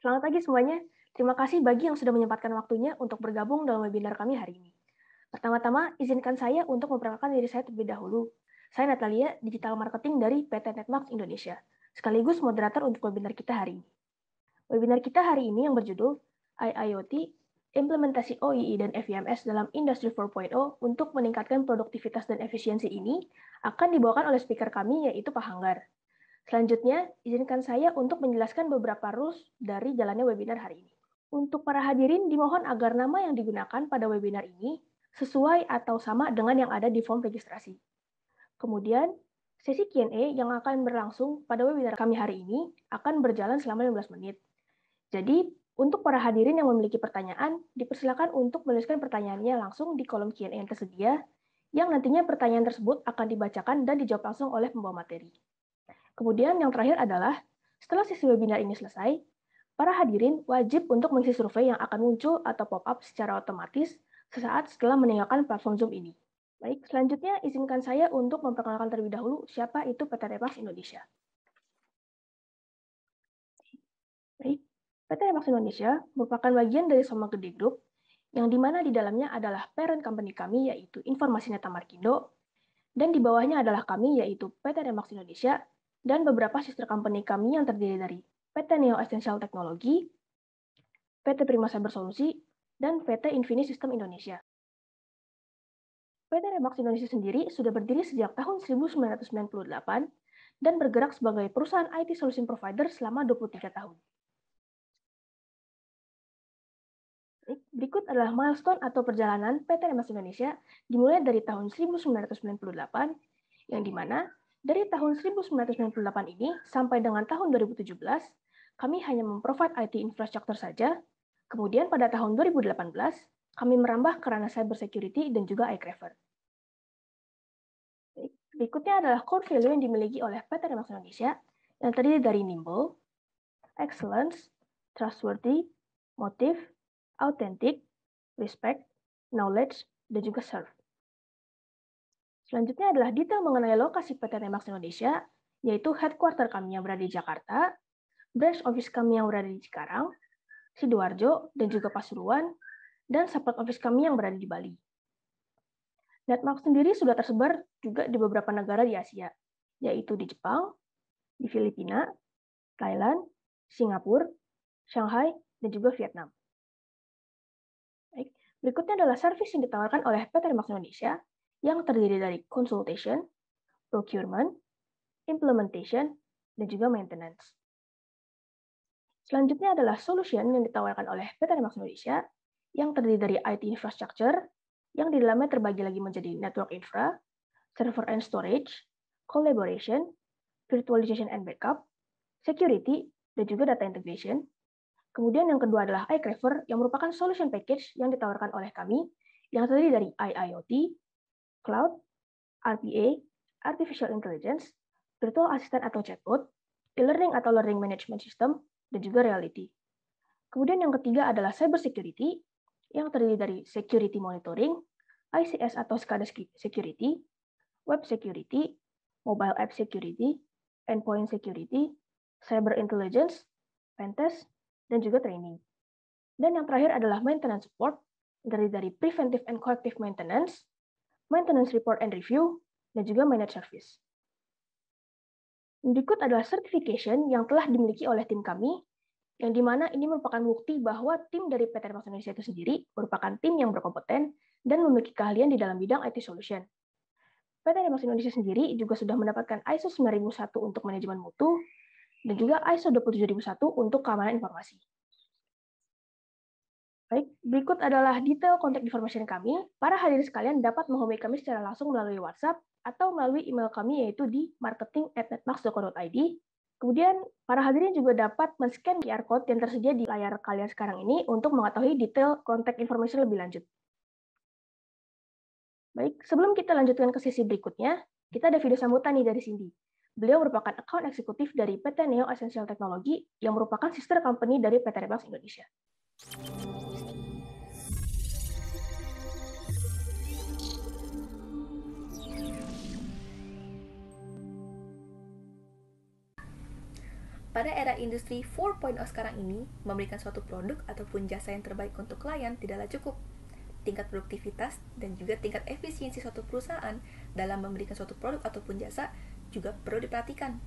Selamat pagi semuanya. Terima kasih bagi yang sudah menyempatkan waktunya untuk bergabung dalam webinar kami hari ini. Pertama-tama, izinkan saya untuk memperkenalkan diri saya terlebih dahulu. Saya Natalia, Digital Marketing dari PT Netmax Indonesia, sekaligus moderator untuk webinar kita hari ini. Webinar kita hari ini yang berjudul IIoT, Implementasi OII dan FEMS dalam Industri 4.0 untuk meningkatkan produktivitas dan efisiensi ini akan dibawakan oleh speaker kami, yaitu Pak Hanggar. Selanjutnya, izinkan saya untuk menjelaskan beberapa rules dari jalannya webinar hari ini. Untuk para hadirin, dimohon agar nama yang digunakan pada webinar ini sesuai atau sama dengan yang ada di form registrasi. Kemudian, sesi Q&A yang akan berlangsung pada webinar kami hari ini akan berjalan selama 15 menit. Jadi, untuk para hadirin yang memiliki pertanyaan, dipersilakan untuk menuliskan pertanyaannya langsung di kolom Q&A yang tersedia, yang nantinya pertanyaan tersebut akan dibacakan dan dijawab langsung oleh pembawa materi. Kemudian yang terakhir adalah, setelah sesi webinar ini selesai, para hadirin wajib untuk mengisi survei yang akan muncul atau pop-up secara otomatis sesaat setelah meninggalkan platform Zoom ini. Baik, selanjutnya izinkan saya untuk memperkenalkan terlebih dahulu siapa itu PT Repas Indonesia. Baik, PT Repas Indonesia merupakan bagian dari Soma Gede Group, yang dimana di dalamnya adalah parent company kami yaitu Informasi Neta Markindo, dan di bawahnya adalah kami yaitu PT Remax Indonesia dan beberapa sister company kami yang terdiri dari PT Neo Essential Technology, PT Prima Cyber Solusi, dan PT Infini System Indonesia. PT Remax Indonesia sendiri sudah berdiri sejak tahun 1998 dan bergerak sebagai perusahaan IT solution provider selama 23 tahun. Berikut adalah milestone atau perjalanan PT Remax Indonesia dimulai dari tahun 1998, yang dimana dari tahun 1998 ini sampai dengan tahun 2017, kami hanya memprovide IT infrastructure saja. Kemudian pada tahun 2018, kami merambah ke kerana cybersecurity dan juga iCraver. Berikutnya adalah core value yang dimiliki oleh PT Remax Indonesia yang terdiri dari nimble, excellence, trustworthy, motive, authentic, respect, knowledge, dan juga serve. Selanjutnya adalah detail mengenai lokasi PT Remax Indonesia, yaitu headquarter kami yang berada di Jakarta, branch office kami yang berada di Cikarang, Sidoarjo, dan juga Pasuruan, dan support office kami yang berada di Bali. Netmark sendiri sudah tersebar juga di beberapa negara di Asia, yaitu di Jepang, di Filipina, Thailand, Singapura, Shanghai, dan juga Vietnam. Baik, berikutnya adalah servis yang ditawarkan oleh PT Remax Indonesia, yang terdiri dari consultation, procurement, implementation, dan juga maintenance. Selanjutnya adalah solution yang ditawarkan oleh PT Remax Indonesia yang terdiri dari IT infrastructure, yang di dalamnya terbagi lagi menjadi network infra, server and storage, collaboration, virtualization and backup, security, dan juga data integration. Kemudian yang kedua adalah iCraver yang merupakan solution package yang ditawarkan oleh kami yang terdiri dari IIoT, cloud, RPA, artificial intelligence, virtual assistant atau chatbot, e-learning atau learning management system, dan juga reality. Kemudian yang ketiga adalah cyber security, yang terdiri dari security monitoring, ICS atau SCADA security, web security, mobile app security, endpoint security, cyber intelligence, pentest, dan juga training. Dan yang terakhir adalah maintenance support, dari dari preventive and corrective maintenance, maintenance report and review, dan juga managed service. Berikut adalah certification yang telah dimiliki oleh tim kami, yang dimana ini merupakan bukti bahwa tim dari PT Repas Indonesia itu sendiri merupakan tim yang berkompeten dan memiliki keahlian di dalam bidang IT solution. PT Repas Indonesia sendiri juga sudah mendapatkan ISO 9001 untuk manajemen mutu, dan juga ISO 27001 untuk keamanan informasi. Baik, berikut adalah detail kontak information kami. Para hadirin sekalian dapat menghubungi kami secara langsung melalui WhatsApp atau melalui email kami yaitu di marketing@netmax.co.id. Kemudian, para hadirin juga dapat men-scan QR Code yang tersedia di layar kalian sekarang ini untuk mengetahui detail kontak informasi lebih lanjut. Baik, sebelum kita lanjutkan ke sesi berikutnya, kita ada video sambutan nih dari Cindy. Beliau merupakan account eksekutif dari PT Neo Essential Technology yang merupakan sister company dari PT Rebax Indonesia. pada era industri 4.0 sekarang ini, memberikan suatu produk ataupun jasa yang terbaik untuk klien tidaklah cukup. Tingkat produktivitas dan juga tingkat efisiensi suatu perusahaan dalam memberikan suatu produk ataupun jasa juga perlu diperhatikan.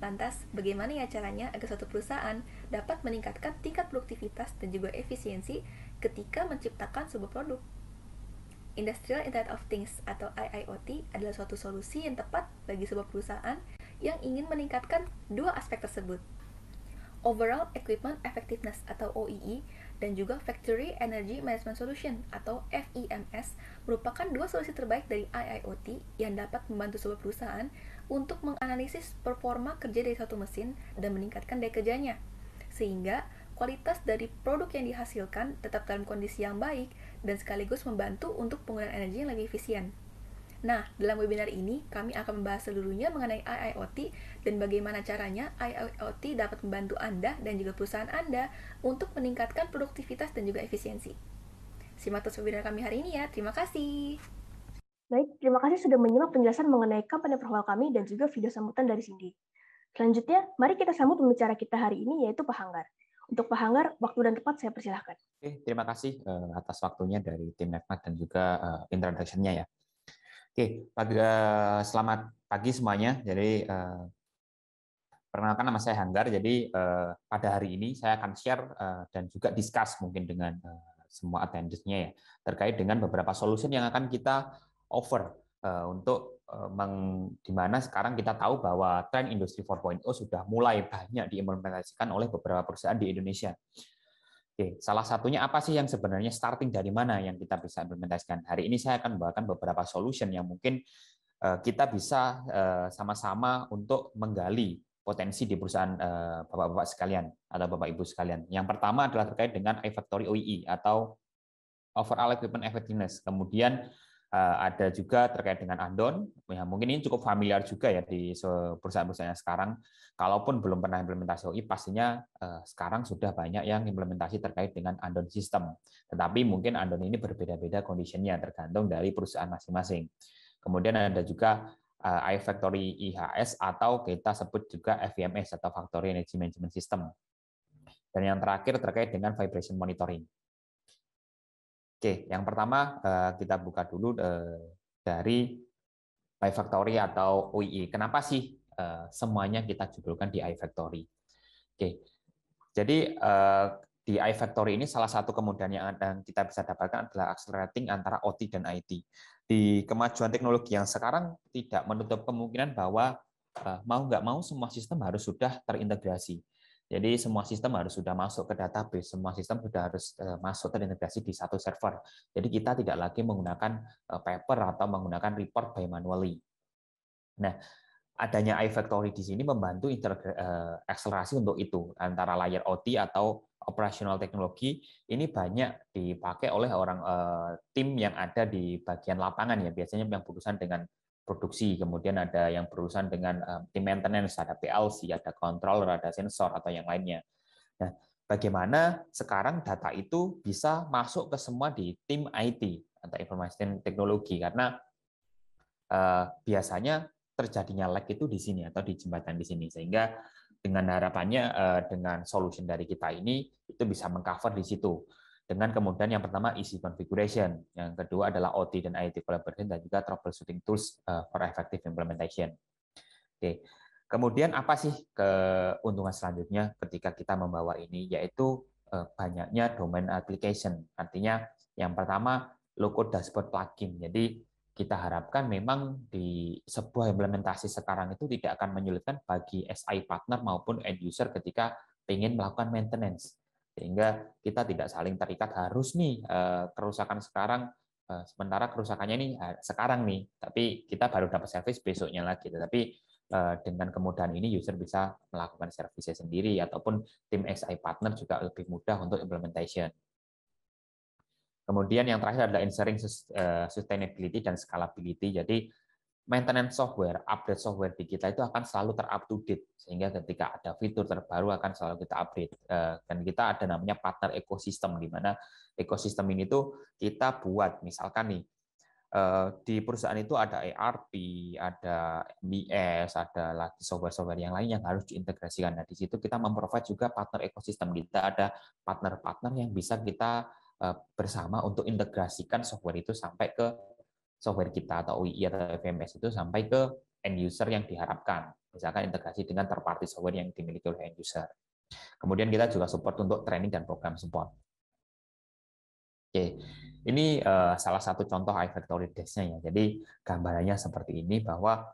Lantas, bagaimana ya caranya agar suatu perusahaan dapat meningkatkan tingkat produktivitas dan juga efisiensi ketika menciptakan sebuah produk? Industrial Internet of Things atau IIoT adalah suatu solusi yang tepat bagi sebuah perusahaan yang ingin meningkatkan dua aspek tersebut. Overall Equipment Effectiveness atau OEE e dan juga Factory Energy Management Solution atau FEMS merupakan dua solusi terbaik dari IIoT yang dapat membantu sebuah perusahaan untuk menganalisis performa kerja dari satu mesin dan meningkatkan daya kerjanya. Sehingga kualitas dari produk yang dihasilkan tetap dalam kondisi yang baik dan sekaligus membantu untuk penggunaan energi yang lebih efisien. Nah, dalam webinar ini kami akan membahas seluruhnya mengenai IIoT dan bagaimana caranya IIoT dapat membantu Anda dan juga perusahaan Anda untuk meningkatkan produktivitas dan juga efisiensi. Simak terus webinar kami hari ini ya. Terima kasih. Baik, terima kasih sudah menyimak penjelasan mengenai kampanye profile kami dan juga video sambutan dari Cindy. Selanjutnya, mari kita sambut pembicara kita hari ini yaitu Pak Hanggar. Untuk Pak Hanggar, waktu dan tepat saya persilahkan. Oke, terima kasih eh, atas waktunya dari tim Nefmat dan juga eh, introduction-nya ya. Oke, pagi, eh, selamat pagi semuanya. Jadi eh, perkenalkan nama saya Hanggar. Jadi eh, pada hari ini saya akan share dan juga discuss mungkin dengan semua attendees nya ya terkait dengan beberapa solution yang akan kita offer untuk meng, dimana sekarang kita tahu bahwa tren industri 4.0 sudah mulai banyak diimplementasikan oleh beberapa perusahaan di Indonesia. Oke, salah satunya apa sih yang sebenarnya starting dari mana yang kita bisa implementasikan? Hari ini saya akan membawakan beberapa solution yang mungkin eh, kita bisa eh, sama-sama untuk menggali potensi di perusahaan eh, bapak-bapak sekalian atau bapak-ibu sekalian. Yang pertama adalah terkait dengan iFactory OEE e atau Overall Equipment Effectiveness. Kemudian Eh, ada juga terkait dengan andon. Ya, mungkin ini cukup familiar juga ya di perusahaan-perusahaan sekarang. Kalaupun belum pernah implementasi OI, pastinya eh, sekarang sudah banyak yang implementasi terkait dengan andon sistem. Tetapi mungkin andon ini berbeda-beda kondisinya tergantung dari perusahaan masing-masing. Kemudian ada juga eh, I Factory IHS atau kita sebut juga FMS atau Factory Energy Management System. Dan yang terakhir terkait dengan vibration monitoring. Oke, yang pertama eh, kita buka dulu eh, dari Factory atau OIE. Kenapa sih eh, semuanya kita judulkan di Factory? Oke, jadi di Factory ini salah satu kemudahan yang kita bisa dapatkan adalah accelerating antara OT dan IT. Di kemajuan teknologi yang sekarang tidak menutup kemungkinan bahwa mau nggak mau semua sistem harus sudah terintegrasi. Jadi semua sistem harus sudah masuk ke database, semua sistem sudah harus eh, masuk terintegrasi di satu server. Jadi kita tidak lagi menggunakan eh, paper atau menggunakan report by manually. Nah, adanya iFactory di sini membantu eh, akselerasi untuk itu antara layer OT atau operasional teknologi ini banyak dipakai oleh orang tim yang ada di bagian lapangan ya biasanya yang berurusan dengan produksi, kemudian ada yang berurusan dengan eh, tim maintenance, ada PLC, ada controller, ada sensor atau yang lainnya. Nah, bagaimana sekarang data itu bisa masuk ke semua di tim IT atau informasi teknologi karena eh, biasanya terjadinya lag itu di sini atau di jembatan di sini sehingga dengan harapannya eh, dengan solution dari kita ini itu bisa mengcover di situ dengan kemudian yang pertama isi configuration, yang kedua adalah OT dan IT collaboration dan juga troubleshooting tools eh, for effective implementation. Oke. Kemudian apa sih keuntungan selanjutnya ketika kita membawa ini yaitu eh, banyaknya domain application. Artinya yang pertama low code dashboard plugin. Jadi kita harapkan memang di sebuah implementasi sekarang itu tidak akan menyulitkan bagi SI partner maupun end user ketika ingin melakukan maintenance sehingga kita tidak saling terikat harus nih eh, kerusakan sekarang eh, sementara kerusakannya ini eh, sekarang nih tapi kita baru dapat servis besoknya lagi tetapi dengan kemudahan ini user bisa melakukan servisnya sendiri ataupun tim SI partner juga lebih mudah untuk implementation. Kemudian yang terakhir adalah ensuring sustainability dan scalability. Jadi maintenance software, update software di kita itu akan selalu terupdate sehingga ketika ada fitur terbaru akan selalu kita update eh, dan kita ada namanya partner ekosistem di mana ekosistem ini tuh kita buat misalkan nih eh, di perusahaan itu ada ERP, ada MIS, ada lagi software-software yang lain yang harus diintegrasikan. Nah, di situ kita memprovide juga partner ekosistem. Kita ada partner-partner yang bisa kita eh, bersama untuk integrasikan software itu sampai ke software kita atau UI atau FMS itu sampai ke end user yang diharapkan. Misalkan integrasi dengan terparty software yang dimiliki oleh end user. Kemudian kita juga support untuk training dan program support. Oke, ini eh, salah satu contoh iFactory Desk-nya ya. Jadi gambarannya seperti ini bahwa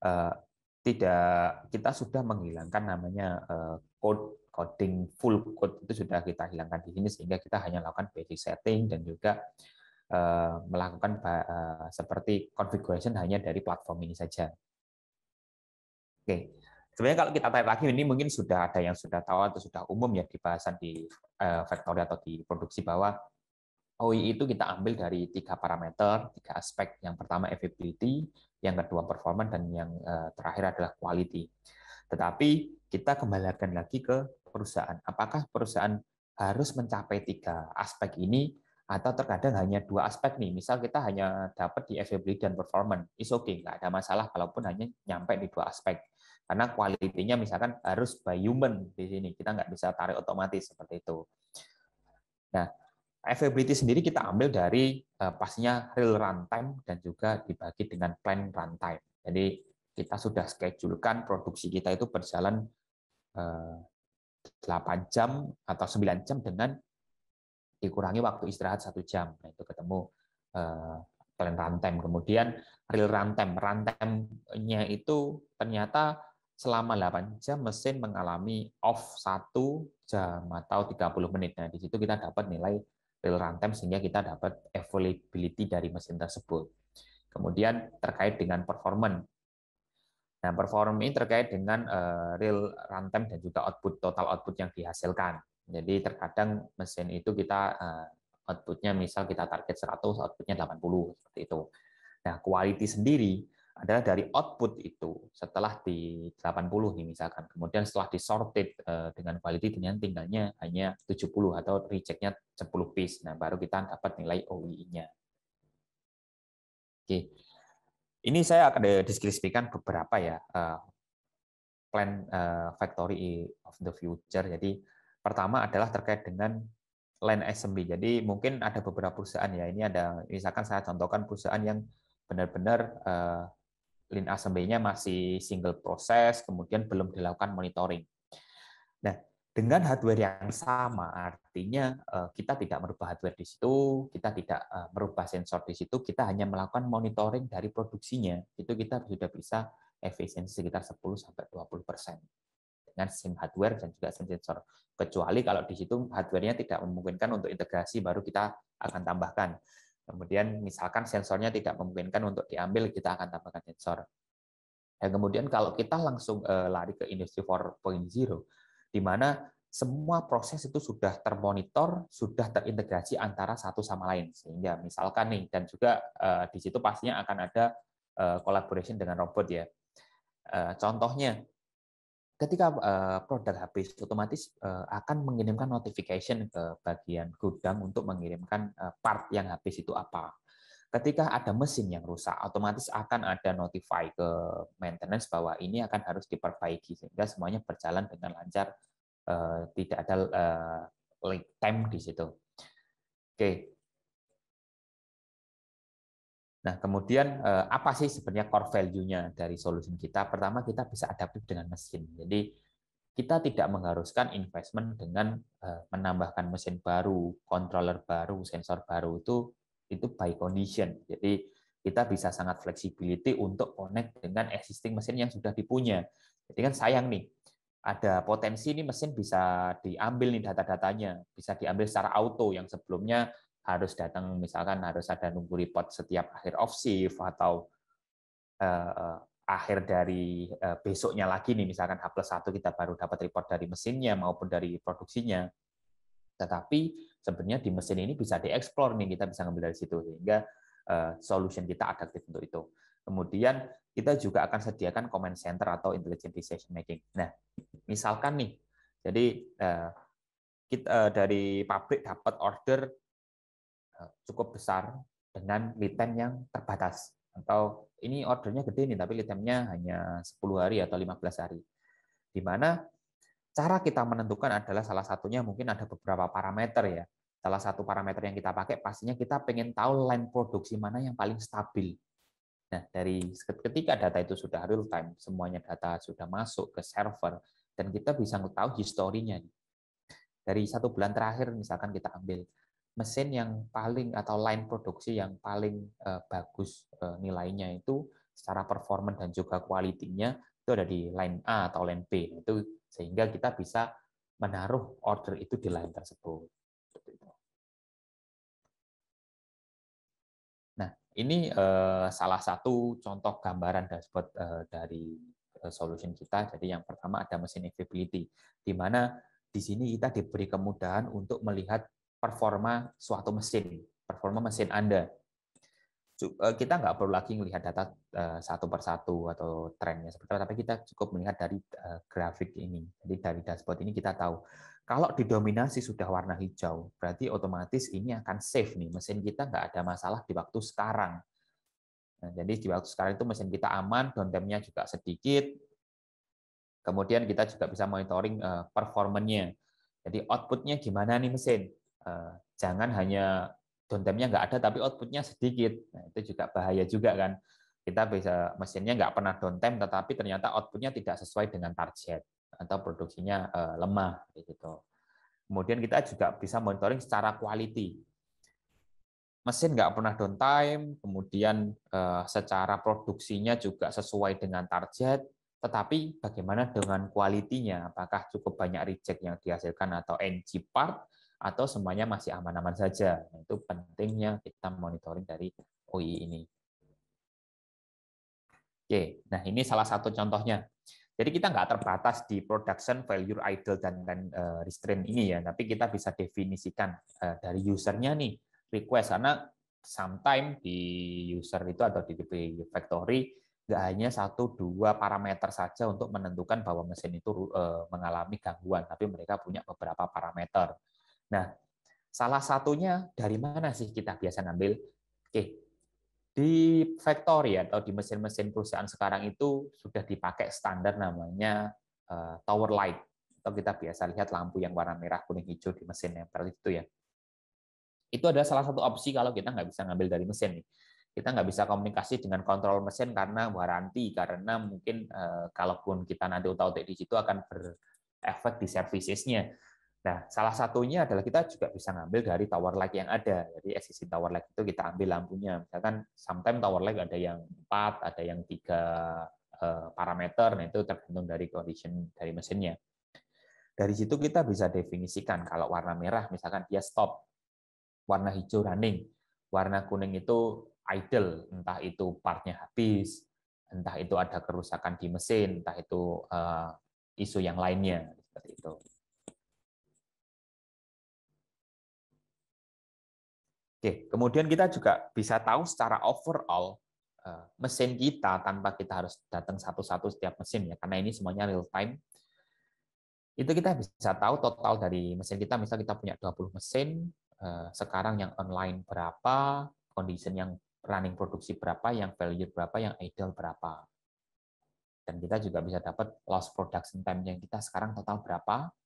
eh, tidak kita sudah menghilangkan namanya eh, code coding full code itu sudah kita hilangkan di sini sehingga kita hanya lakukan basic setting dan juga Eh, melakukan eh, seperti configuration hanya dari platform ini saja. Oke, sebenarnya kalau kita tarik lagi ini mungkin sudah ada yang sudah tahu atau sudah umum ya di bahasan eh, di factory atau di produksi bahwa OI itu kita ambil dari tiga parameter, tiga aspek. Yang pertama availability, yang kedua performa, dan yang terakhir adalah quality. Tetapi kita kembalikan lagi ke perusahaan. Apakah perusahaan harus mencapai tiga aspek ini atau terkadang hanya dua aspek nih misal kita hanya dapat di availability dan performance is okay nggak ada masalah kalaupun hanya nyampe di dua aspek karena kualitinya misalkan harus by human di sini kita nggak bisa tarik otomatis seperti itu nah availability sendiri kita ambil dari eh, pastinya real runtime dan juga dibagi dengan plan runtime. Jadi kita sudah schedulekan produksi kita itu berjalan 8 eh, jam atau 9 jam dengan dikurangi waktu istirahat satu jam. Nah, itu ketemu eh, kalian plan runtime. Kemudian real runtime, runtime-nya itu ternyata selama 8 jam mesin mengalami off satu jam atau 30 menit. Nah, di situ kita dapat nilai real runtime sehingga kita dapat availability dari mesin tersebut. Kemudian terkait dengan performance. Nah, performa ini terkait dengan eh, real runtime dan juga output total output yang dihasilkan. Jadi terkadang mesin itu kita eh, outputnya misal kita target 100, outputnya 80 seperti itu. Nah, quality sendiri adalah dari output itu setelah di 80 nih misalkan, kemudian setelah disorted eh, dengan quality dengan tinggalnya hanya 70 atau rejectnya 10 piece. Nah, baru kita dapat nilai oi nya Oke. Ini saya akan deskripsikan beberapa ya eh, plan factory of the future. Jadi Pertama adalah terkait dengan line SMB. Jadi mungkin ada beberapa perusahaan ya. Ini ada misalkan saya contohkan perusahaan yang benar-benar uh, eh, line SMB-nya masih single proses, kemudian belum dilakukan monitoring. Nah, dengan hardware yang sama, artinya eh, kita tidak merubah hardware di situ, kita tidak eh, merubah sensor di situ, kita hanya melakukan monitoring dari produksinya. Itu kita sudah bisa efisiensi sekitar 10 sampai 20 persen dengan SIM hardware dan juga SIM sensor. Kecuali kalau di situ hardware-nya tidak memungkinkan untuk integrasi, baru kita akan tambahkan. Kemudian misalkan sensornya tidak memungkinkan untuk diambil, kita akan tambahkan sensor. Dan kemudian kalau kita langsung eh, lari ke industri 4.0, di mana semua proses itu sudah termonitor, sudah terintegrasi antara satu sama lain. Sehingga misalkan nih, dan juga eh, di situ pastinya akan ada eh, collaboration dengan robot ya. Contohnya, ketika uh, produk habis otomatis uh, akan mengirimkan notification ke bagian gudang untuk mengirimkan uh, part yang habis itu apa. Ketika ada mesin yang rusak, otomatis akan ada notify ke maintenance bahwa ini akan harus diperbaiki sehingga semuanya berjalan dengan lancar, tidak ada uh, time di situ. Oke, Nah, kemudian eh, apa sih sebenarnya core value-nya dari solution kita? Pertama, kita bisa adaptif dengan mesin. Jadi, kita tidak mengharuskan investment dengan eh, menambahkan mesin baru, controller baru, sensor baru itu itu by condition. Jadi, kita bisa sangat fleksibiliti untuk connect dengan existing mesin yang sudah dipunya. Jadi kan sayang nih, ada potensi ini mesin bisa diambil nih data-datanya, bisa diambil secara auto yang sebelumnya harus datang misalkan harus ada nunggu report setiap akhir off shift atau eh, akhir dari eh, besoknya lagi nih misalkan H plus satu kita baru dapat report dari mesinnya maupun dari produksinya. Tetapi sebenarnya di mesin ini bisa dieksplor nih kita bisa ngambil dari situ sehingga eh, solution kita adaptif untuk itu. Kemudian kita juga akan sediakan command center atau intelligent decision making. Nah, misalkan nih, jadi eh, kita dari pabrik dapat order Eh, cukup besar dengan lead time yang terbatas atau ini ordernya gede nih tapi lead time-nya hanya 10 hari atau 15 hari. Di mana cara kita menentukan adalah salah satunya mungkin ada beberapa parameter ya. Salah satu parameter yang kita pakai pastinya kita pengen tahu line produksi mana yang paling stabil. Nah, dari ketika data itu sudah real time, semuanya data sudah masuk ke server dan kita bisa tahu historinya. Dari satu bulan terakhir misalkan kita ambil mesin yang paling atau line produksi yang paling uh, bagus uh, nilainya itu secara performa dan juga kualitinya itu ada di line A atau line B itu sehingga kita bisa menaruh order itu di line tersebut. Nah ini eh, salah satu contoh gambaran dashboard dari solution kita. Jadi yang pertama ada mesin availability di mana di sini kita diberi kemudahan untuk melihat performa suatu mesin, performa mesin Anda. Eh, kita nggak perlu lagi melihat data eh, satu per satu atau trennya seperti apa, tapi kita cukup melihat dari eh, grafik ini. Jadi dari dashboard ini kita tahu kalau didominasi sudah warna hijau, berarti otomatis ini akan safe nih. Mesin kita nggak ada masalah di waktu sekarang. Nah, jadi di waktu sekarang itu mesin kita aman, downtime-nya juga sedikit. Kemudian kita juga bisa monitoring performanya. Jadi outputnya gimana nih mesin? Eh, jangan hanya downtime-nya nggak ada tapi outputnya sedikit. Nah, itu juga bahaya juga kan. Kita bisa mesinnya nggak pernah downtime tetapi ternyata outputnya tidak sesuai dengan target atau produksinya eh, lemah gitu. Kemudian kita juga bisa monitoring secara quality. Mesin nggak pernah downtime, kemudian eh, secara produksinya juga sesuai dengan target, tetapi bagaimana dengan kualitinya? Apakah cukup banyak reject yang dihasilkan atau NG part atau semuanya masih aman-aman saja. Nah, itu pentingnya kita monitoring dari OI ini. Oke, nah ini salah satu contohnya. Jadi kita nggak terbatas di production, failure, idle, dan, dan uh, restraint ini ya, tapi kita bisa definisikan uh, dari usernya nih request karena sometimes di user itu atau di, di factory nggak hanya satu dua parameter saja untuk menentukan bahwa mesin itu eh, mengalami gangguan, tapi mereka punya beberapa parameter. Nah, salah satunya dari mana sih kita biasa ngambil? Oke, di factory atau di mesin-mesin perusahaan sekarang itu sudah dipakai standar namanya eh, tower light atau kita biasa lihat lampu yang warna merah, kuning, hijau di mesin seperti itu ya. Itu adalah salah satu opsi kalau kita nggak bisa ngambil dari mesin nih. Kita nggak bisa komunikasi dengan kontrol mesin karena waranti, karena mungkin eh, kalaupun kita nanti utau utik di situ akan berefek di servicesnya Nah, salah satunya adalah kita juga bisa ngambil dari tower light yang ada. Jadi SCC tower light itu kita ambil lampunya. Misalkan sometimes tower light ada yang 4, ada yang 3 eh, parameter, nah itu tergantung dari condition dari mesinnya. Dari situ kita bisa definisikan kalau warna merah misalkan dia stop, warna hijau running, warna kuning itu idle, entah itu partnya habis, entah itu ada kerusakan di mesin, entah itu eh, isu yang lainnya seperti itu. Oke, kemudian kita juga bisa tahu secara overall eh, mesin kita tanpa kita harus datang satu-satu setiap mesin ya karena ini semuanya real time itu kita bisa tahu total dari mesin kita misal kita punya 20 mesin eh, sekarang yang online berapa condition yang running produksi berapa yang failure berapa yang idle berapa dan kita juga bisa dapat loss production time yang kita sekarang total berapa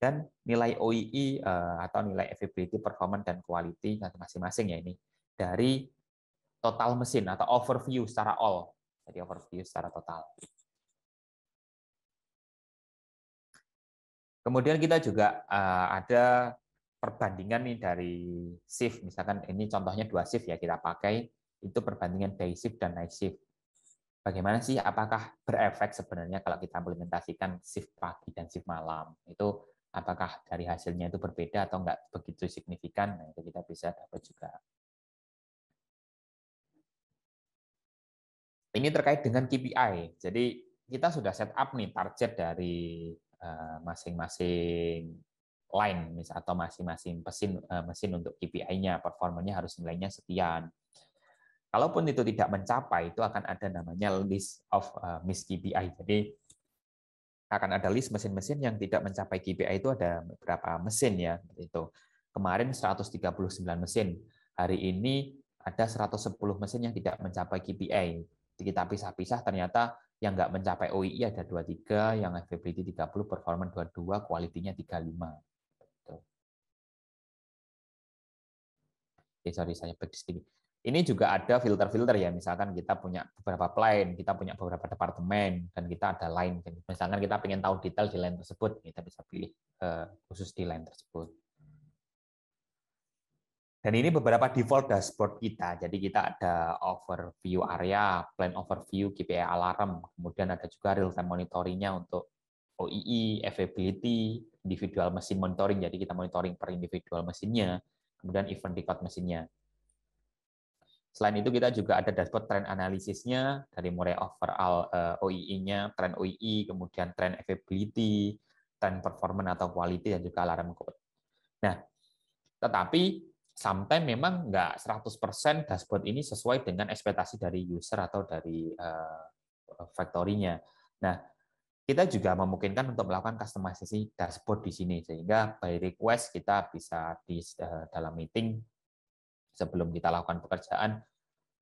dan nilai OII eh, atau nilai availability, performance dan quality masing-masing ya ini dari total mesin atau overview secara all. Jadi overview secara total. Kemudian kita juga eh, ada perbandingan nih dari shift misalkan ini contohnya dua shift ya kita pakai itu perbandingan day shift dan night shift. Bagaimana sih apakah berefek sebenarnya kalau kita implementasikan shift pagi dan shift malam? Itu apakah dari hasilnya itu berbeda atau enggak begitu signifikan, nah itu kita bisa dapat juga. Ini terkait dengan KPI. Jadi kita sudah set up nih target dari eh, masing-masing line misal atau masing-masing mesin eh, mesin untuk KPI-nya, performanya harus nilainya sekian. Kalaupun itu tidak mencapai, itu akan ada namanya list of eh, miss KPI. Jadi akan ada list mesin-mesin yang tidak mencapai KPI itu ada beberapa mesin ya itu. Kemarin 139 mesin, hari ini ada 110 mesin yang tidak mencapai KPI. Kita pisah-pisah ternyata yang nggak mencapai OII ada 23, yang availability 30, performa 22, kualitinya 35. Oke, sorry saya back sedikit. Ini juga ada filter-filter ya, misalkan kita punya beberapa plan, kita punya beberapa departemen, dan kita ada line. Misalkan kita ingin tahu detail di line tersebut, kita bisa pilih eh, khusus di line tersebut. Dan ini beberapa default dashboard kita. Jadi kita ada overview area, plan overview, KPI alarm, kemudian ada juga real-time monitoringnya untuk OEE, availability, individual mesin monitoring, jadi kita monitoring per individual mesinnya, kemudian event record mesinnya. Selain itu kita juga ada dashboard tren analisisnya dari mulai overall eh, OII-nya, tren OII, kemudian trend availability, trend performance atau quality dan juga alarm code. Nah, tetapi sampai memang nggak 100% dashboard ini sesuai dengan ekspektasi dari user atau dari eh, factory-nya. Nah, kita juga memungkinkan untuk melakukan customisasi dashboard di sini sehingga by request kita bisa di eh, dalam meeting sebelum kita lakukan pekerjaan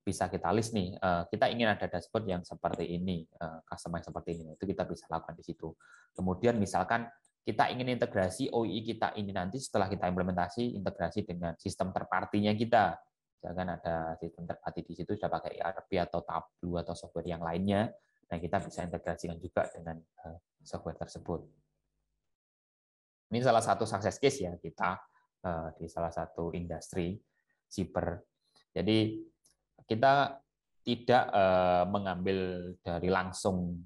bisa kita list nih, eh, kita ingin ada dashboard yang seperti ini, eh, customer yang seperti ini, itu kita bisa lakukan di situ. Kemudian misalkan kita ingin integrasi OI kita ini nanti setelah kita implementasi integrasi dengan sistem terpartinya kita, jangan ada sistem terparti di situ sudah pakai ERP atau Tableau atau software yang lainnya, nah kita bisa integrasikan juga dengan eh, software tersebut. Ini salah satu success case ya kita di salah satu industri zipper. Jadi kita tidak eh, mengambil dari langsung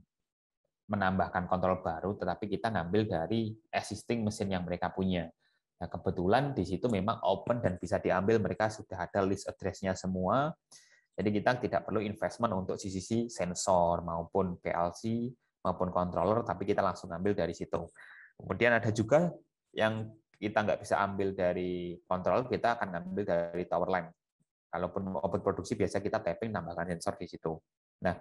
menambahkan kontrol baru, tetapi kita ngambil dari existing mesin yang mereka punya. Nah, kebetulan di situ memang open dan bisa diambil, mereka sudah ada list address-nya semua, jadi kita tidak perlu investment untuk sisi-sisi sensor maupun PLC maupun controller, tapi kita langsung ambil dari situ. Kemudian ada juga yang kita nggak bisa ambil dari kontrol, kita akan ngambil dari tower line. Kalaupun open produksi biasa kita tapping tambahkan sensor di situ. Nah,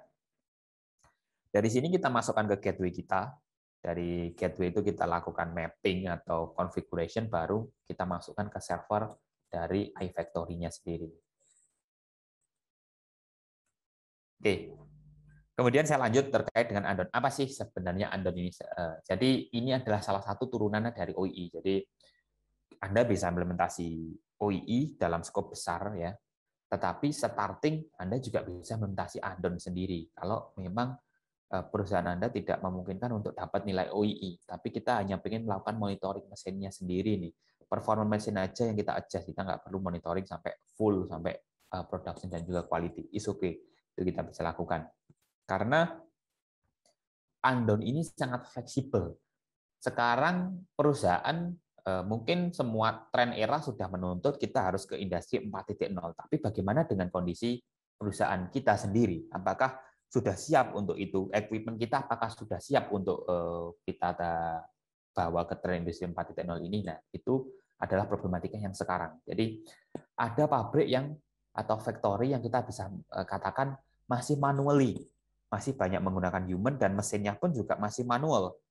dari sini kita masukkan ke gateway kita. Dari gateway itu kita lakukan mapping atau configuration baru kita masukkan ke server dari iFactory-nya sendiri. Oke. Kemudian saya lanjut terkait dengan Andon. Apa sih sebenarnya Andon ini? Eh, jadi ini adalah salah satu turunannya dari OI. Jadi anda bisa implementasi OII dalam skop besar ya. Tetapi starting Anda juga bisa implementasi add-on sendiri kalau memang eh, perusahaan Anda tidak memungkinkan untuk dapat nilai OII, tapi kita hanya ingin melakukan monitoring mesinnya sendiri nih. Performa mesin aja yang kita adjust, kita nggak perlu monitoring sampai full, sampai eh, production dan juga quality. Is okay, itu kita bisa lakukan. Karena Andon ini sangat fleksibel. Sekarang perusahaan Eh, mungkin semua tren era sudah menuntut kita harus ke industri 4.0, tapi bagaimana dengan kondisi perusahaan kita sendiri? Apakah sudah siap untuk itu? Equipment kita apakah sudah siap untuk eh, kita bawa ke tren industri 4.0 ini? Nah, itu adalah problematika yang sekarang. Jadi ada pabrik yang atau factory yang kita bisa eh, katakan masih manually, masih banyak menggunakan human dan mesinnya pun juga masih manual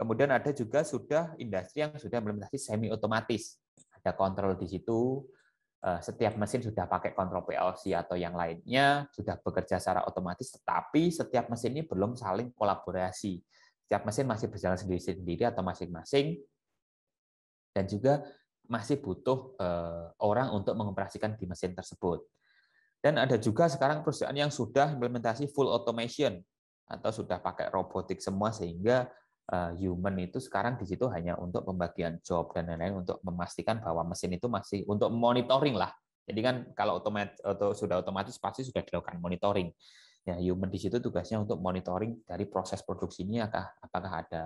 Kemudian ada juga sudah industri yang sudah implementasi semi otomatis. Ada kontrol di situ, eh, setiap mesin sudah pakai kontrol PLC atau yang lainnya, sudah bekerja secara otomatis, tetapi setiap mesin ini belum saling kolaborasi. Setiap mesin masih berjalan sendiri-sendiri atau masing-masing, dan juga masih butuh eh, orang untuk mengoperasikan di mesin tersebut. Dan ada juga sekarang perusahaan yang sudah implementasi full automation atau sudah pakai robotik semua sehingga Eh, human itu sekarang di situ hanya untuk pembagian job dan lain-lain untuk memastikan bahwa mesin itu masih untuk monitoring lah. Jadi kan kalau otomat, sudah otomatis pasti sudah dilakukan monitoring. Ya, human di situ tugasnya untuk monitoring dari proses produksi ini apakah, apakah ada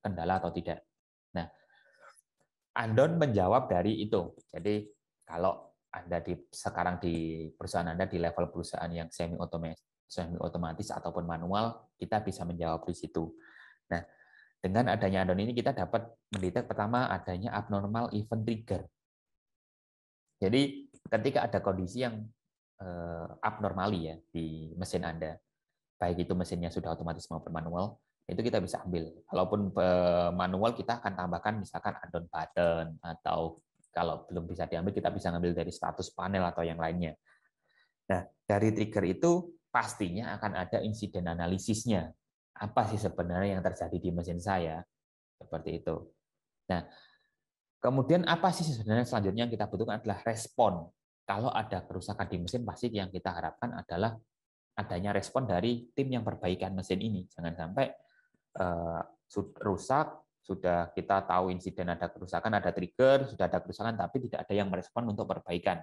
kendala atau tidak. Nah, Andon menjawab dari itu. Jadi kalau Anda di sekarang di perusahaan Anda di level perusahaan yang semi otomatis, semi otomatis ataupun manual, kita bisa menjawab di situ. Nah, dengan adanya adon ini kita dapat mendetek pertama adanya abnormal event trigger. Jadi ketika ada kondisi yang eh, abnormali ya di mesin Anda, baik itu mesinnya sudah otomatis maupun manual, itu kita bisa ambil. Kalaupun eh, manual kita akan tambahkan misalkan adon button atau kalau belum bisa diambil kita bisa ngambil dari status panel atau yang lainnya. Nah, dari trigger itu pastinya akan ada insiden analisisnya apa sih sebenarnya yang terjadi di mesin saya seperti itu. Nah, kemudian apa sih sebenarnya selanjutnya yang kita butuhkan adalah respon. Kalau ada kerusakan di mesin, pasti yang kita harapkan adalah adanya respon dari tim yang perbaikan mesin ini. Jangan sampai uh, rusak, sudah kita tahu insiden ada kerusakan, ada trigger, sudah ada kerusakan, tapi tidak ada yang merespon untuk perbaikan.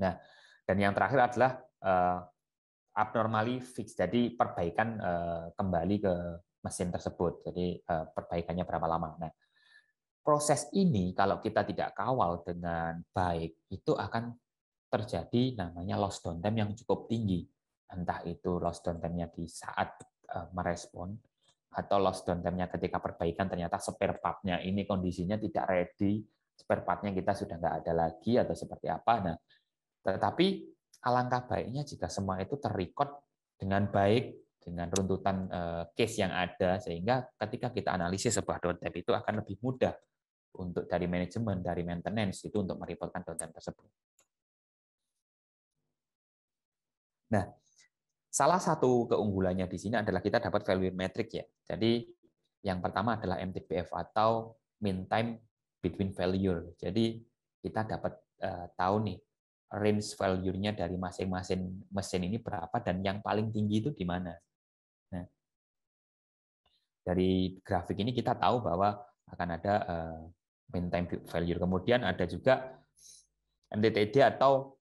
Nah, dan yang terakhir adalah eh, abnormally fix, jadi perbaikan eh, kembali ke mesin tersebut. Jadi eh, perbaikannya berapa lama. Nah, proses ini kalau kita tidak kawal dengan baik itu akan terjadi namanya loss downtime yang cukup tinggi. Entah itu loss downtime-nya di saat eh, merespon atau loss downtime-nya ketika perbaikan ternyata spare part-nya ini kondisinya tidak ready, spare part-nya kita sudah nggak ada lagi atau seperti apa. Nah, tetapi alangkah baiknya jika semua itu terrecord dengan baik dengan runtutan eh, case yang ada sehingga ketika kita analisis sebuah downtab itu akan lebih mudah untuk dari manajemen dari maintenance itu untuk mereportkan downtab tersebut. Nah, salah satu keunggulannya di sini adalah kita dapat value metric ya. Jadi yang pertama adalah MTBF atau mean time between failure. Jadi kita dapat eh, tahu nih range value-nya dari masing-masing mesin ini berapa dan yang paling tinggi itu di mana. Nah, dari grafik ini kita tahu bahwa akan ada eh, mean time value. Kemudian ada juga MTTD atau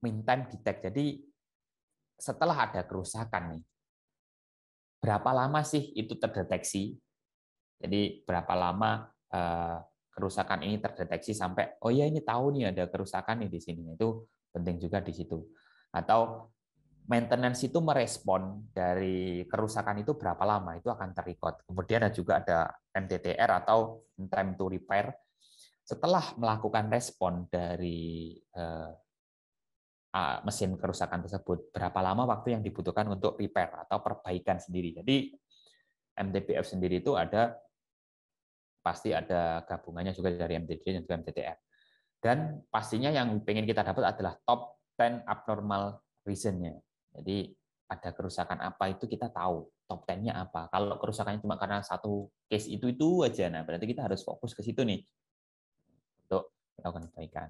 mean time detect. Jadi setelah ada kerusakan nih, berapa lama sih itu terdeteksi? Jadi berapa lama eh, kerusakan ini terdeteksi sampai oh ya ini tahu nih ada kerusakan nih di sini itu penting juga di situ atau maintenance itu merespon dari kerusakan itu berapa lama itu akan terrecord kemudian ada juga ada MTTR atau time to repair setelah melakukan respon dari eh, ah, mesin kerusakan tersebut berapa lama waktu yang dibutuhkan untuk repair atau perbaikan sendiri jadi MTPF sendiri itu ada pasti ada gabungannya juga dari MTD dan juga MTTR. Dan pastinya yang pengen kita dapat adalah top 10 abnormal reason-nya. Jadi ada kerusakan apa itu kita tahu top 10-nya apa. Kalau kerusakannya cuma karena satu case itu itu aja, nah berarti kita harus fokus ke situ nih untuk melakukan kebaikan.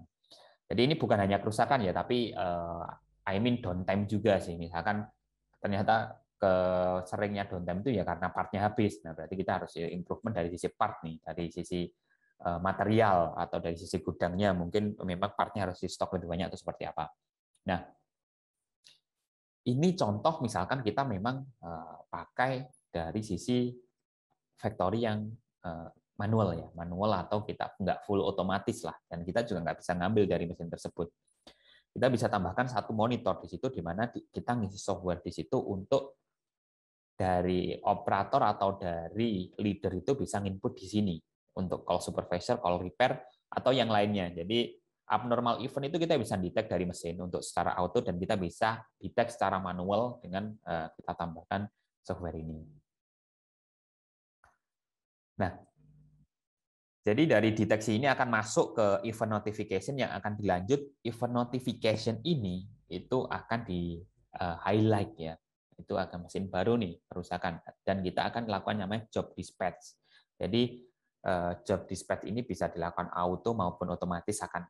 Jadi ini bukan hanya kerusakan ya, tapi uh, I mean downtime juga sih. Misalkan ternyata ke seringnya downtime itu ya karena partnya habis. Nah, berarti kita harus ya improvement dari sisi part nih, dari sisi eh, material atau dari sisi gudangnya mungkin memang partnya harus di stok lebih banyak atau seperti apa. Nah, ini contoh misalkan kita memang eh, pakai dari sisi factory yang eh, manual ya, manual atau kita nggak full otomatis lah, dan kita juga nggak bisa ngambil dari mesin tersebut. Kita bisa tambahkan satu monitor di situ, di mana kita ngisi software di situ untuk dari operator atau dari leader itu bisa nginput di sini untuk call supervisor, call repair, atau yang lainnya. Jadi abnormal event itu kita bisa detect dari mesin untuk secara auto dan kita bisa detect secara manual dengan eh, kita tambahkan software ini. Nah, jadi dari deteksi ini akan masuk ke event notification yang akan dilanjut. Event notification ini itu akan di eh, highlight ya itu agak mesin baru nih kerusakan dan kita akan lakukan namanya job dispatch. Jadi eh, job dispatch ini bisa dilakukan auto maupun otomatis akan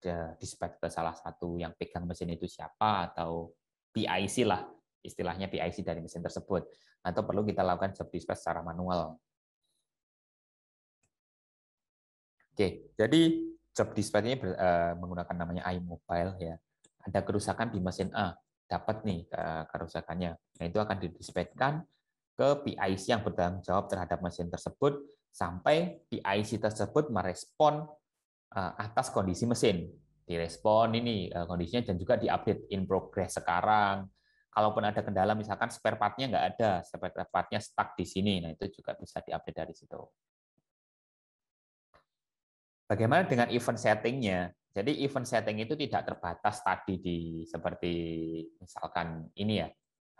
terdispatch ke salah satu yang pegang mesin itu siapa atau PIC lah istilahnya PIC dari mesin tersebut atau perlu kita lakukan job dispatch secara manual. Oke, jadi job dispatch ini eh, menggunakan namanya iMobile ya. Ada kerusakan di mesin A, dapat nih eh, kerusakannya. Nah, itu akan didispatchkan ke PIC yang bertanggung jawab terhadap mesin tersebut sampai PIC tersebut merespon eh, atas kondisi mesin. Direspon ini eh, kondisinya dan juga diupdate in progress sekarang. Kalaupun ada kendala misalkan spare partnya nggak ada, spare partnya stuck di sini. Nah, itu juga bisa diupdate dari situ. Bagaimana dengan event settingnya? Jadi event setting itu tidak terbatas tadi di seperti misalkan ini ya,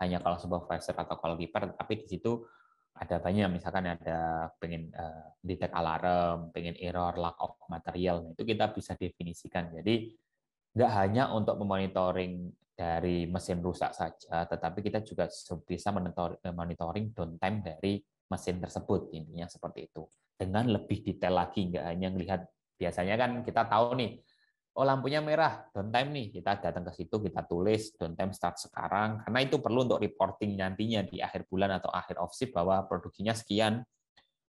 hanya kalau sebuah supervisor atau call keeper, tapi di situ ada banyak, misalkan ada pengen uh, detect alarm, pengen error, lack of material, nah itu kita bisa definisikan. Jadi nggak hanya untuk memonitoring dari mesin rusak saja, tetapi kita juga bisa eh, monitoring downtime dari mesin tersebut, intinya seperti itu. Dengan lebih detail lagi, nggak hanya melihat biasanya kan kita tahu nih oh lampunya merah, downtime nih, kita datang ke situ, kita tulis downtime start sekarang, karena itu perlu untuk reporting nantinya di akhir bulan atau akhir off shift bahwa produksinya sekian,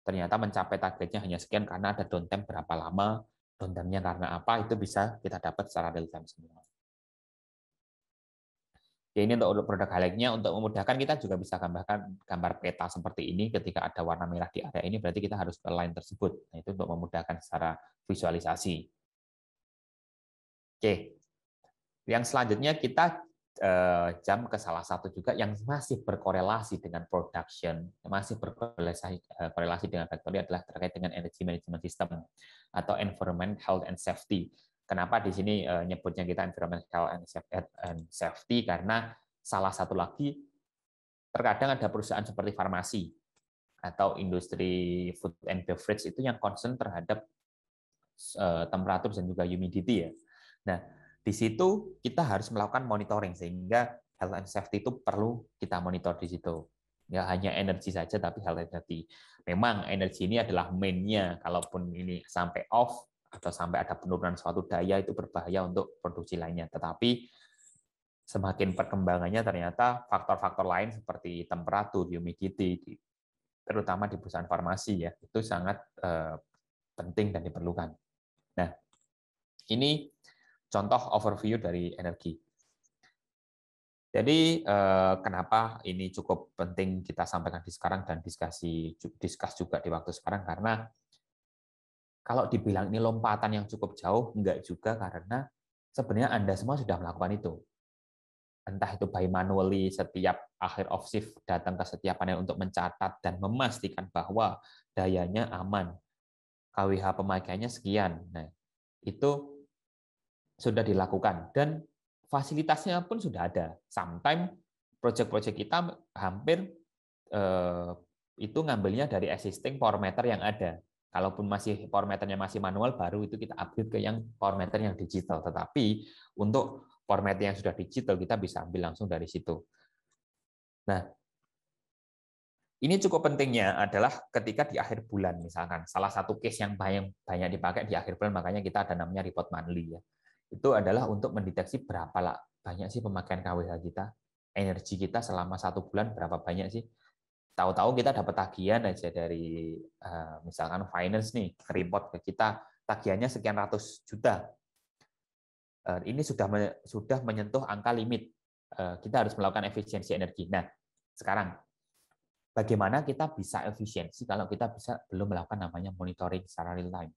ternyata mencapai targetnya hanya sekian karena ada downtime berapa lama, downtime-nya karena apa, itu bisa kita dapat secara real time semua. Ya, ini untuk produk highlight-nya, untuk memudahkan kita juga bisa gambarkan gambar peta seperti ini ketika ada warna merah di area ini berarti kita harus ke line tersebut. Nah, itu untuk memudahkan secara visualisasi. Oke. Yang selanjutnya kita eh, jam ke salah satu juga yang masih berkorelasi dengan production, masih berkorelasi eh, korelasi dengan factory adalah terkait dengan energy management system atau environment health and safety. Kenapa di sini eh, nyebutnya kita environment health and safety karena salah satu lagi terkadang ada perusahaan seperti farmasi atau industri food and beverage itu yang concern terhadap temperatur dan juga humidity ya Nah, di situ kita harus melakukan monitoring sehingga health and safety itu perlu kita monitor di situ. Nggak hanya energi saja, tapi health and safety. Memang energi ini adalah mainnya. Kalaupun ini sampai off atau sampai ada penurunan suatu daya itu berbahaya untuk produksi lainnya. Tetapi semakin perkembangannya ternyata faktor-faktor lain seperti temperatur, humidity, terutama di perusahaan farmasi ya, itu sangat eh, penting dan diperlukan. Nah, ini contoh overview dari energi. Jadi eh, kenapa ini cukup penting kita sampaikan di sekarang dan diskusi diskus juga di waktu sekarang karena kalau dibilang ini lompatan yang cukup jauh enggak juga karena sebenarnya Anda semua sudah melakukan itu. Entah itu by manually setiap akhir of shift datang ke setiap panel untuk mencatat dan memastikan bahwa dayanya aman. KWH pemakaiannya sekian. Nah, itu sudah dilakukan dan fasilitasnya pun sudah ada. Sometimes project-project kita hampir eh, itu ngambilnya dari existing power meter yang ada. Kalaupun masih power meternya masih manual, baru itu kita upgrade ke yang power meter yang digital. Tetapi untuk power meter yang sudah digital, kita bisa ambil langsung dari situ. Nah, ini cukup pentingnya adalah ketika di akhir bulan misalkan salah satu case yang banyak banyak dipakai di akhir bulan makanya kita ada namanya report monthly ya itu adalah untuk mendeteksi berapa lah, banyak sih pemakaian KWH kita, energi kita selama satu bulan berapa banyak sih. Tahu-tahu kita dapat tagihan aja dari eh, misalkan finance nih, report ke kita, tagihannya sekian ratus juta. Eh, ini sudah sudah menyentuh angka limit. Eh, kita harus melakukan efisiensi energi. Nah, sekarang bagaimana kita bisa efisiensi kalau kita bisa belum melakukan namanya monitoring secara real time.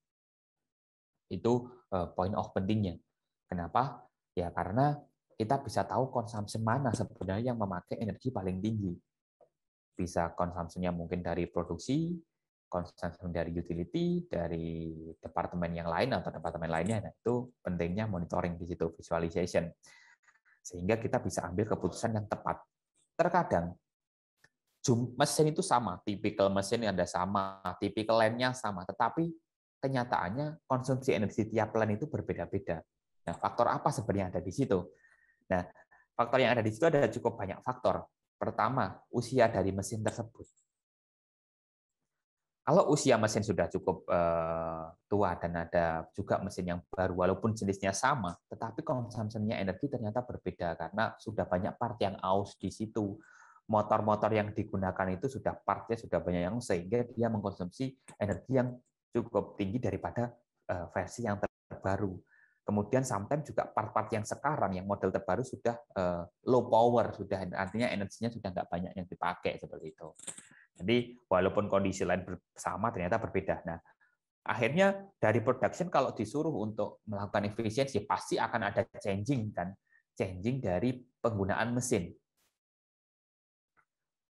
Itu point of pentingnya Kenapa? Ya karena kita bisa tahu konsumsi mana sebenarnya yang memakai energi paling tinggi. Bisa konsumsinya mungkin dari produksi, konsumsi dari utility, dari departemen yang lain atau departemen lainnya. Nah, itu pentingnya monitoring di situ, visualization. Sehingga kita bisa ambil keputusan yang tepat. Terkadang mesin itu sama, tipikal mesin yang ada sama, tipikal lainnya sama, tetapi kenyataannya konsumsi energi tiap plan itu berbeda-beda. Nah, faktor apa sebenarnya ada di situ? Nah, faktor yang ada di situ ada cukup banyak faktor. Pertama, usia dari mesin tersebut. Kalau usia mesin sudah cukup eh, tua dan ada juga mesin yang baru, walaupun jenisnya sama, tetapi konsumsinya energi ternyata berbeda karena sudah banyak part yang aus di situ. Motor-motor yang digunakan itu sudah partnya sudah banyak yang sehingga dia mengkonsumsi energi yang cukup tinggi daripada eh, versi yang terbaru. Kemudian sometimes juga part-part yang sekarang yang model terbaru sudah eh, low power, sudah artinya energinya sudah nggak banyak yang dipakai seperti itu. Jadi walaupun kondisi lain sama ternyata berbeda. Nah, akhirnya dari production kalau disuruh untuk melakukan efisiensi pasti akan ada changing kan, changing dari penggunaan mesin.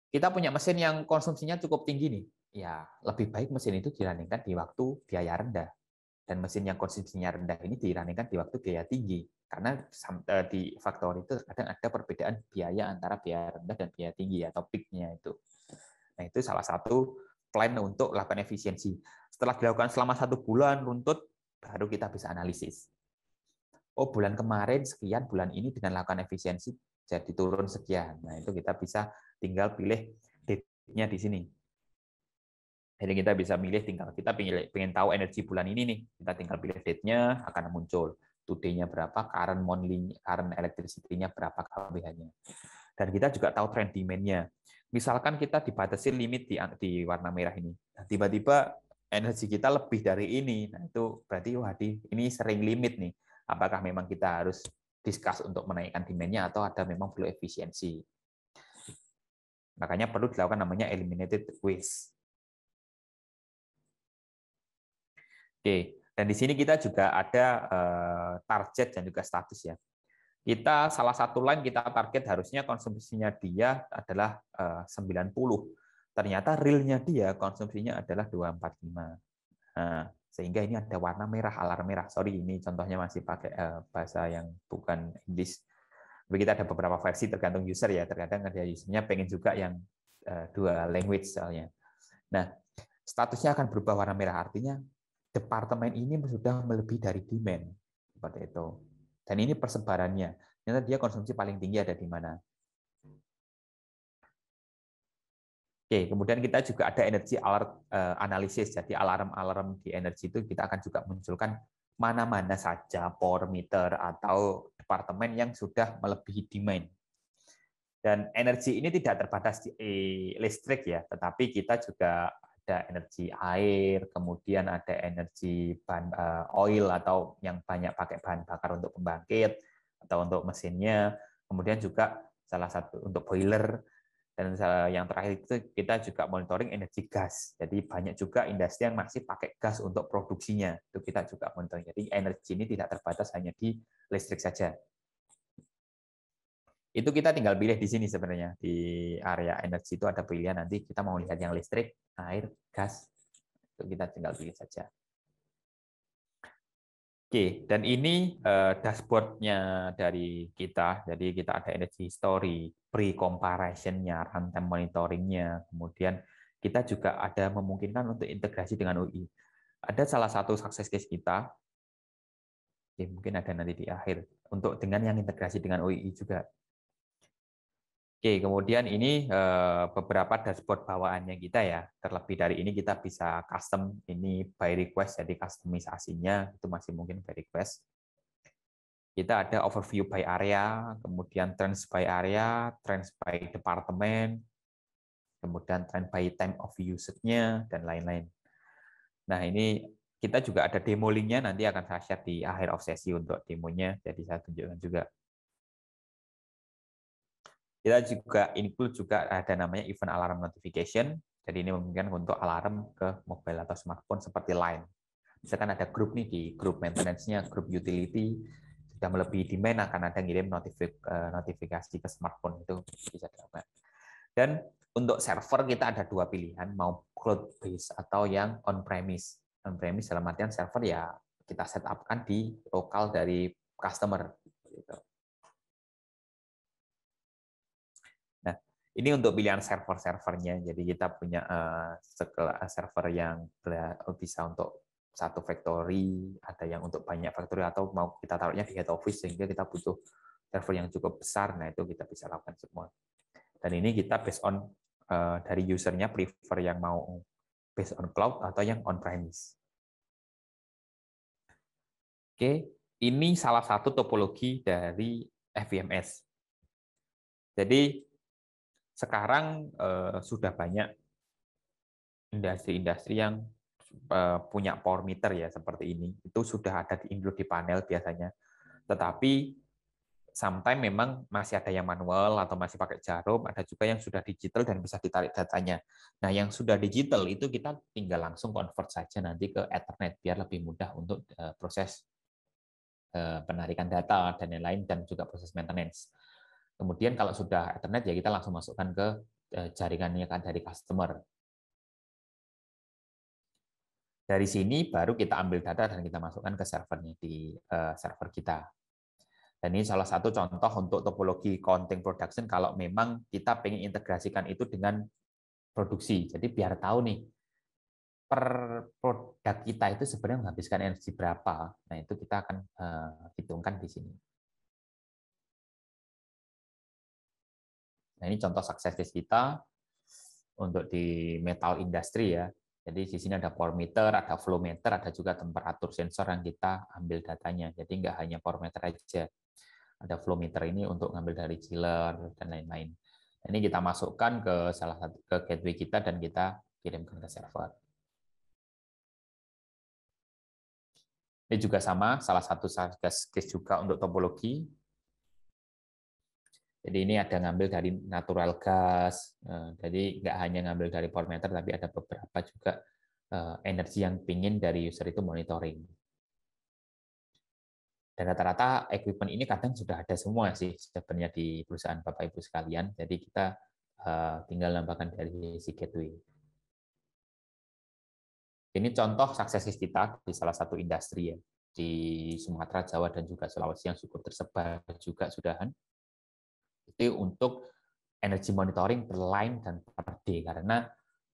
Kita punya mesin yang konsumsinya cukup tinggi nih. Ya, lebih baik mesin itu dilandingkan di waktu biaya rendah dan mesin yang konsumsinya rendah ini dirandingkan di waktu biaya tinggi. Karena e, di faktor itu kadang ada perbedaan biaya antara biaya rendah dan biaya tinggi ya topiknya itu. Nah itu salah satu plan untuk lakukan efisiensi. Setelah dilakukan selama satu bulan runtut, baru kita bisa analisis. Oh bulan kemarin sekian, bulan ini dengan lakukan efisiensi jadi turun sekian. Nah itu kita bisa tinggal pilih date-nya di sini jadi kita bisa milih tinggal kita pengen, tahu energi bulan ini nih kita tinggal pilih date-nya akan muncul today-nya berapa current monthly current electricity-nya berapa kelebihannya. dan kita juga tahu trend demand-nya misalkan kita dibatasi limit di, di warna merah ini nah tiba-tiba energi kita lebih dari ini nah itu berarti wah ini sering limit nih apakah memang kita harus discuss untuk menaikkan demand-nya atau ada memang perlu efisiensi makanya perlu dilakukan namanya eliminated waste Oke, dan di sini kita juga ada eh, target dan juga status ya. Kita salah satu line kita target harusnya konsumsinya dia adalah 90. Eh, Ternyata realnya dia konsumsinya adalah 245. Nah, sehingga ini ada warna merah, alarm merah. Sorry, ini contohnya masih pakai eh, bahasa yang bukan Inggris. Tapi kita ada beberapa versi tergantung user ya. Terkadang ada usernya pengen juga yang dua language soalnya. Nah, statusnya akan berubah warna merah. Artinya departemen ini sudah melebihi dari demand seperti itu. Dan ini persebarannya. Ternyata dia konsumsi paling tinggi ada di mana. Oke, kemudian kita juga ada energi alert eh, analisis. Jadi alarm-alarm di energi itu kita akan juga munculkan mana-mana saja power meter atau departemen yang sudah melebihi demand. Dan energi ini tidak terbatas di eh, listrik ya, tetapi kita juga ada energi air, kemudian ada energi bahan, eh, oil atau yang banyak pakai bahan bakar untuk pembangkit atau untuk mesinnya, kemudian juga salah satu untuk boiler dan yang terakhir itu kita juga monitoring energi gas. Jadi banyak juga industri yang masih pakai gas untuk produksinya. Itu kita juga monitoring. Jadi energi ini tidak terbatas hanya di listrik saja itu kita tinggal pilih di sini sebenarnya di area energi itu ada pilihan nanti kita mau lihat yang listrik, air, gas itu kita tinggal pilih saja. Oke, dan ini eh, dashboardnya dari kita. Jadi kita ada energy history, pre comparisonnya runtime monitoringnya kemudian kita juga ada memungkinkan untuk integrasi dengan UI. Ada salah satu success case kita, oke, ya mungkin ada nanti di akhir, untuk dengan yang integrasi dengan UI juga Oke, kemudian ini eh, beberapa dashboard bawaannya kita ya. Terlebih dari ini kita bisa custom, ini by request, jadi customisasinya itu masih mungkin by request. Kita ada overview by area, kemudian trends by area, trends by departemen, kemudian trend by time of usage-nya, dan lain-lain. Nah, ini kita juga ada demo link-nya, nanti akan saya share di akhir of sesi untuk demonya, jadi saya tunjukkan juga. Kita juga include juga ada namanya event alarm notification. Jadi ini memungkinkan untuk alarm ke mobile atau smartphone seperti Line. Misalkan ada grup nih di grup maintenance-nya, grup utility sudah melebihi demand akan ada ngirim notifik, eh, notifikasi ke smartphone itu bisa dapat. Dan untuk server kita ada dua pilihan, mau cloud based atau yang on premise. On premise dalam artian server ya kita set up kan di lokal dari customer Ini untuk pilihan server-servernya. Jadi kita punya eh, eh, server yang bisa untuk satu factory, ada yang untuk banyak factory atau mau kita taruhnya di head office sehingga kita butuh server yang cukup besar. Nah, itu kita bisa lakukan semua. Dan ini kita based on eh, dari usernya prefer yang mau based on cloud atau yang on premise. Oke, ini salah satu topologi dari FVMS. Jadi sekarang eh, sudah banyak industri-industri yang eh, punya power meter ya seperti ini. Itu sudah ada di include di panel biasanya. Tetapi sometimes memang masih ada yang manual atau masih pakai jarum, ada juga yang sudah digital dan bisa ditarik datanya. Nah, yang sudah digital itu kita tinggal langsung convert saja nanti ke Ethernet biar lebih mudah untuk eh, proses eh, penarikan data dan lain-lain dan juga proses maintenance. Kemudian kalau sudah Ethernet ya kita langsung masukkan ke eh, jaringannya kan dari customer. Dari sini baru kita ambil data dan kita masukkan ke servernya di eh, server kita. Dan ini salah satu contoh untuk topologi counting production kalau memang kita ingin integrasikan itu dengan produksi. Jadi biar tahu nih per produk kita itu sebenarnya menghabiskan energi berapa. Nah, itu kita akan eh, hitungkan di sini. Nah, ini contoh sukses case kita untuk di metal industry ya. Jadi di sini ada power meter, ada flow meter, ada juga temperatur sensor yang kita ambil datanya. Jadi nggak hanya power meter aja. Ada flow meter ini untuk ngambil dari chiller dan lain-lain. Nah, ini kita masukkan ke salah satu ke gateway kita dan kita kirimkan ke server. Ini juga sama, salah satu case juga untuk topologi. Jadi ini ada ngambil dari natural gas, eh, jadi nggak hanya ngambil dari power meter, tapi ada beberapa juga eh, energi yang pingin dari user itu monitoring. Dan rata-rata equipment ini kadang sudah ada semua sih sebenarnya di perusahaan Bapak Ibu sekalian. Jadi kita eh, tinggal nambahkan dari si gateway. Ini contoh sukses kita di salah satu industri ya di Sumatera, Jawa, dan juga Sulawesi yang cukup tersebar juga sudahan itu untuk energi monitoring per line dan per day karena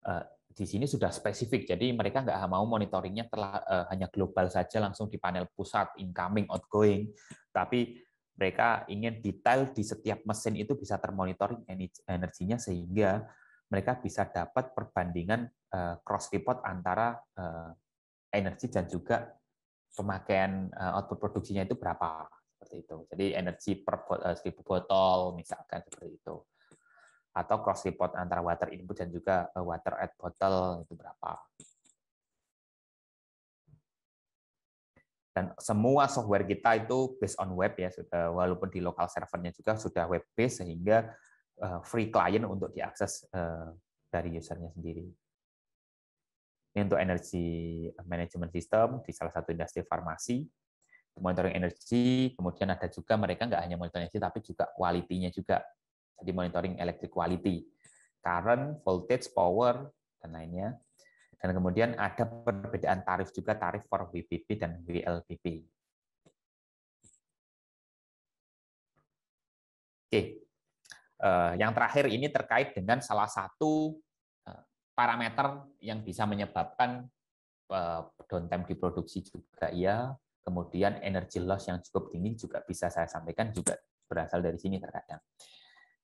uh, di sini sudah spesifik. Jadi mereka nggak mau monitoringnya telah, eh, uh, hanya global saja langsung di panel pusat incoming outgoing, tapi mereka ingin detail di setiap mesin itu bisa termonitoring energinya sehingga mereka bisa dapat perbandingan eh, cross report antara energi dan juga pemakaian output produksinya itu berapa seperti itu. Jadi energi per eh, seribu botol misalkan seperti itu. Atau cross report antara water input dan juga eh, water at bottle itu berapa. Dan semua software kita itu based on web ya, walaupun di lokal servernya juga sudah web based sehingga eh, free client untuk diakses dari usernya sendiri. Ini untuk energi management system di salah satu industri farmasi monitoring energi, kemudian ada juga mereka nggak hanya monitoring energi, tapi juga kualitinya juga. Jadi monitoring electric quality, current, voltage, power, dan lainnya. Dan kemudian ada perbedaan tarif juga, tarif for WPP dan WLPP. Oke, eh, yang terakhir ini terkait dengan salah satu eh, parameter yang bisa menyebabkan eh, downtime di produksi juga ya Kemudian energy loss yang cukup tinggi juga bisa saya sampaikan juga berasal dari sini terkadang.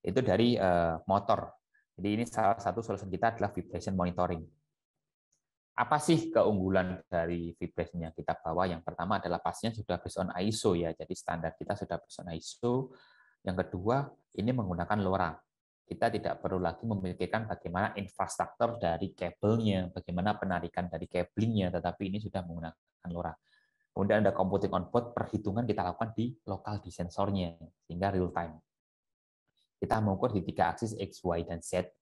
Itu dari eh, motor. Jadi ini salah satu solusi kita adalah vibration monitoring. Apa sih keunggulan dari vibration yang kita bawa? Yang pertama adalah pasien sudah based on ISO ya. Jadi standar kita sudah based on ISO. Yang kedua, ini menggunakan LoRa kita tidak perlu lagi memikirkan bagaimana infrastruktur dari kabelnya, bagaimana penarikan dari kablingnya, tetapi ini sudah menggunakan LoRa. Kemudian ada computing output, perhitungan kita lakukan di lokal di sensornya, sehingga real time. Kita mengukur di tiga aksis X, Y, dan Z,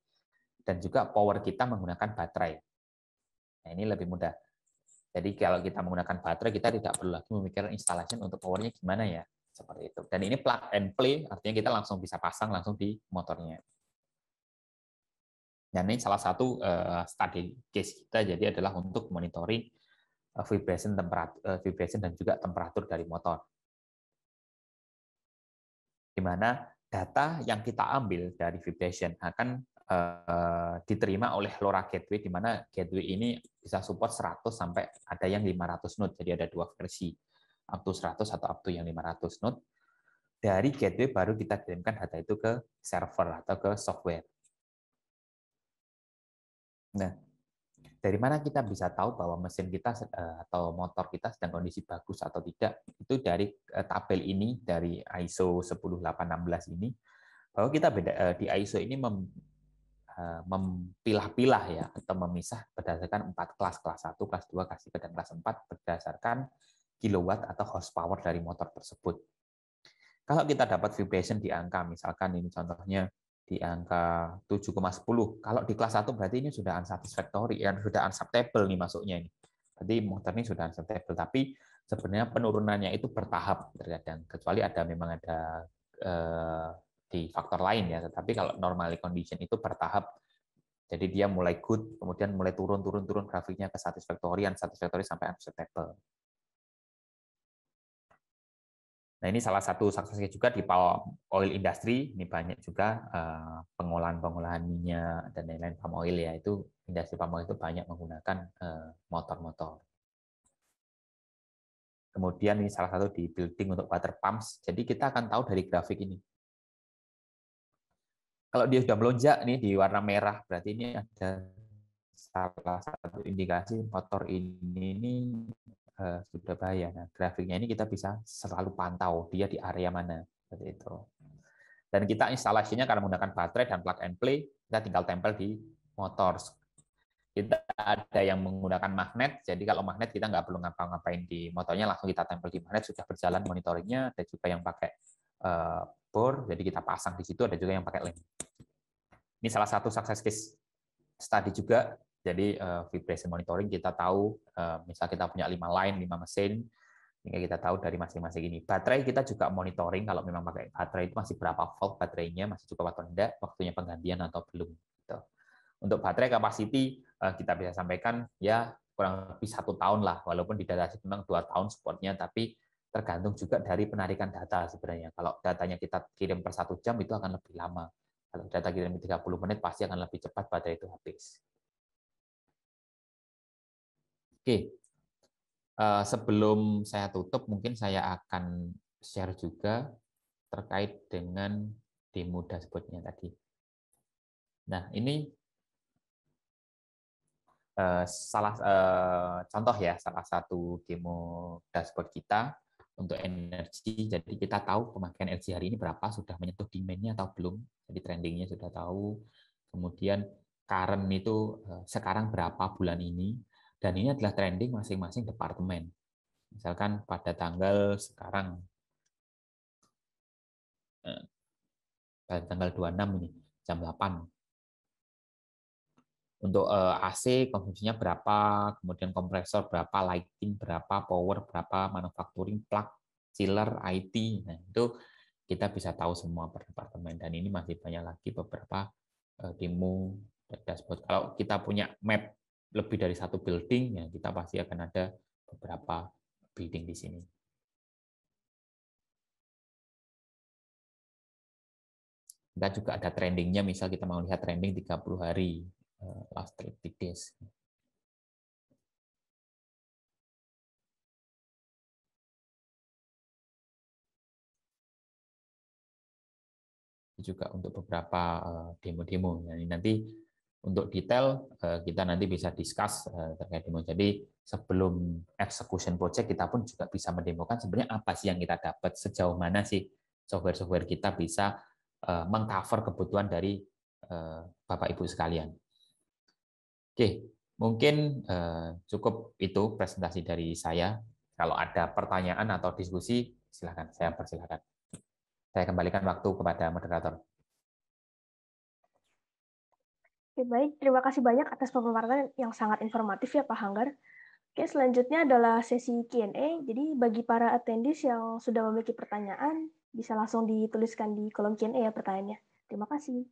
dan juga power kita menggunakan baterai. Nah, ini lebih mudah. Jadi kalau kita menggunakan baterai, kita tidak perlu lagi memikirkan installation untuk powernya gimana ya, seperti itu. Dan ini plug and play, artinya kita langsung bisa pasang langsung di motornya. Dan ini salah satu uh, study case kita, jadi adalah untuk monitoring Eh, vibration temperatur eh, vibration dan juga temperatur dari motor. Di mana data yang kita ambil dari vibration akan eh, diterima oleh LoRa gateway di mana gateway ini bisa support 100 sampai ada yang 500 node. Jadi ada dua versi, up to 100 atau up to yang 500 node. Dari gateway baru kita kirimkan data itu ke server atau ke software. Nah, dari mana kita bisa tahu bahwa mesin kita eh, atau motor kita sedang kondisi bagus atau tidak? Itu dari eh, tabel ini dari ISO 10816 ini bahwa kita beda eh, di ISO ini mem, mempilah-pilah ya atau memisah berdasarkan empat kelas kelas 1, kelas 2, kelas 3 dan kelas 4 berdasarkan kilowatt atau horsepower dari motor tersebut. Kalau kita dapat vibration di angka misalkan ini contohnya di angka 7,10. Kalau di kelas 1 berarti ini sudah unsatisfactory, ya, sudah unacceptable nih masuknya ini. Berarti motor ini sudah unacceptable, tapi sebenarnya penurunannya itu bertahap terkadang, kecuali ada memang ada eh, di faktor lain ya. Tetapi kalau normally condition itu bertahap, jadi dia mulai good, kemudian mulai turun, turun, turun grafiknya ke satisfactory, unsatisfactory sampai unacceptable. Nah ini salah satu suksesnya juga di palm oil industry, ini banyak juga eh, pengolahan-pengolahan minyak dan lain-lain palm oil ya, itu industri palm oil itu banyak menggunakan eh, motor-motor. Kemudian ini salah satu di building untuk water pumps, jadi kita akan tahu dari grafik ini. Kalau dia sudah melonjak nih di warna merah, berarti ini ada salah satu indikasi motor ini, ini sudah Nah, grafiknya ini kita bisa selalu pantau dia di area mana seperti itu. Dan kita instalasinya karena menggunakan baterai dan plug and play, kita tinggal tempel di motor. Kita ada yang menggunakan magnet, jadi kalau magnet kita nggak perlu ngapa-ngapain di motornya, langsung kita tempel di magnet, sudah berjalan monitoringnya, ada juga yang pakai eh, bor, jadi kita pasang di situ, ada juga yang pakai lem. Ini salah satu success case study juga jadi uh, eh, vibration monitoring kita tahu, uh, misal kita punya lima line, lima mesin, sehingga kita tahu dari masing-masing ini. Baterai kita juga monitoring kalau memang pakai baterai itu masih berapa volt baterainya, masih cukup atau tidak, waktunya penggantian atau belum. Gitu. Untuk baterai capacity uh, kita bisa sampaikan ya kurang lebih satu tahun lah, walaupun di data sheet memang dua tahun supportnya, tapi tergantung juga dari penarikan data sebenarnya. Kalau datanya kita kirim per satu jam itu akan lebih lama. Kalau data kirim 30 menit pasti akan lebih cepat baterai itu habis. Oke, uh, sebelum saya tutup, mungkin saya akan share juga terkait dengan demo dashboardnya tadi. Nah, ini uh, salah uh, contoh ya, salah satu demo dashboard kita untuk energi. Jadi kita tahu pemakaian energi hari ini berapa, sudah menyentuh demand-nya atau belum. Jadi trendingnya sudah tahu. Kemudian current itu sekarang berapa bulan ini. Dan ini adalah trending masing-masing departemen. Misalkan pada tanggal sekarang, eh, pada tanggal 26 ini, jam 8. Untuk eh, AC konsumsinya berapa, kemudian kompresor berapa, lighting berapa, power berapa, manufacturing, plug, chiller, IT. Nah, itu kita bisa tahu semua per departemen dan ini masih banyak lagi beberapa eh, demo dashboard. Kalau kita punya map lebih dari satu building, ya kita pasti akan ada beberapa building di sini. Kita juga ada trendingnya, misal kita mau lihat trending 30 hari, eh, last 30 days. juga untuk beberapa eh, demo-demo. Nah, nanti untuk detail eh, kita nanti bisa discuss eh, terkait demo. Jadi sebelum execution project kita pun juga bisa mendemokan sebenarnya apa sih yang kita dapat, sejauh mana sih software-software kita bisa eh, mengcover kebutuhan dari Bapak Ibu sekalian. Oke, mungkin cukup itu presentasi dari saya. Kalau ada pertanyaan atau diskusi, silahkan saya persilahkan. Saya kembalikan waktu kepada moderator. Oke, baik. Terima kasih banyak atas pemaparan yang sangat informatif ya Pak Hanggar. Oke, selanjutnya adalah sesi Q&A. Jadi bagi para attendees yang sudah memiliki pertanyaan, bisa langsung dituliskan di kolom Q&A ya pertanyaannya. Terima kasih.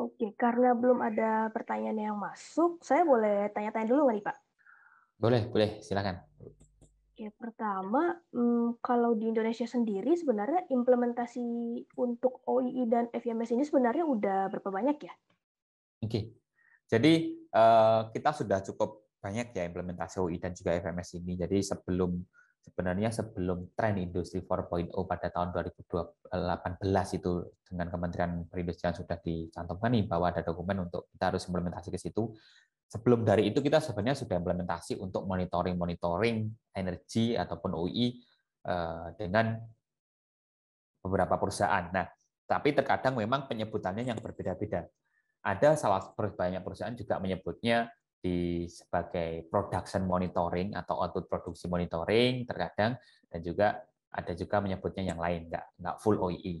Oke, karena belum ada pertanyaan yang masuk, saya boleh tanya-tanya dulu nggak nih Pak? Boleh, boleh, silakan. Oke, pertama, hmm, kalau di Indonesia sendiri sebenarnya implementasi untuk OII dan FMS ini sebenarnya udah berapa banyak ya? Oke, jadi eh, kita sudah cukup banyak ya implementasi OII dan juga FMS ini. Jadi sebelum sebenarnya sebelum tren industri 4.0 pada tahun 2018 itu dengan Kementerian Perindustrian sudah dicantumkan nih bahwa ada dokumen untuk kita harus implementasi ke situ. Sebelum dari itu kita sebenarnya sudah implementasi untuk monitoring-monitoring energi ataupun UI eh, dengan beberapa perusahaan. Nah, tapi terkadang memang penyebutannya yang berbeda-beda. Ada salah banyak perusahaan juga menyebutnya di sebagai production monitoring atau output produksi monitoring terkadang dan juga ada juga menyebutnya yang lain enggak nggak full OEE. E.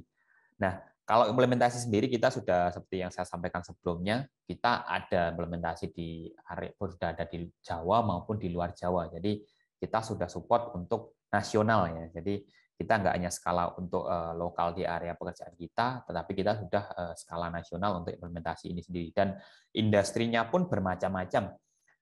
Nah kalau implementasi sendiri kita sudah seperti yang saya sampaikan sebelumnya kita ada implementasi di area sudah ada di Jawa maupun di luar Jawa jadi kita sudah support untuk nasional ya jadi kita nggak hanya skala untuk eh, lokal di area pekerjaan kita, tetapi kita sudah eh, skala nasional untuk implementasi ini sendiri. Dan industrinya pun bermacam-macam.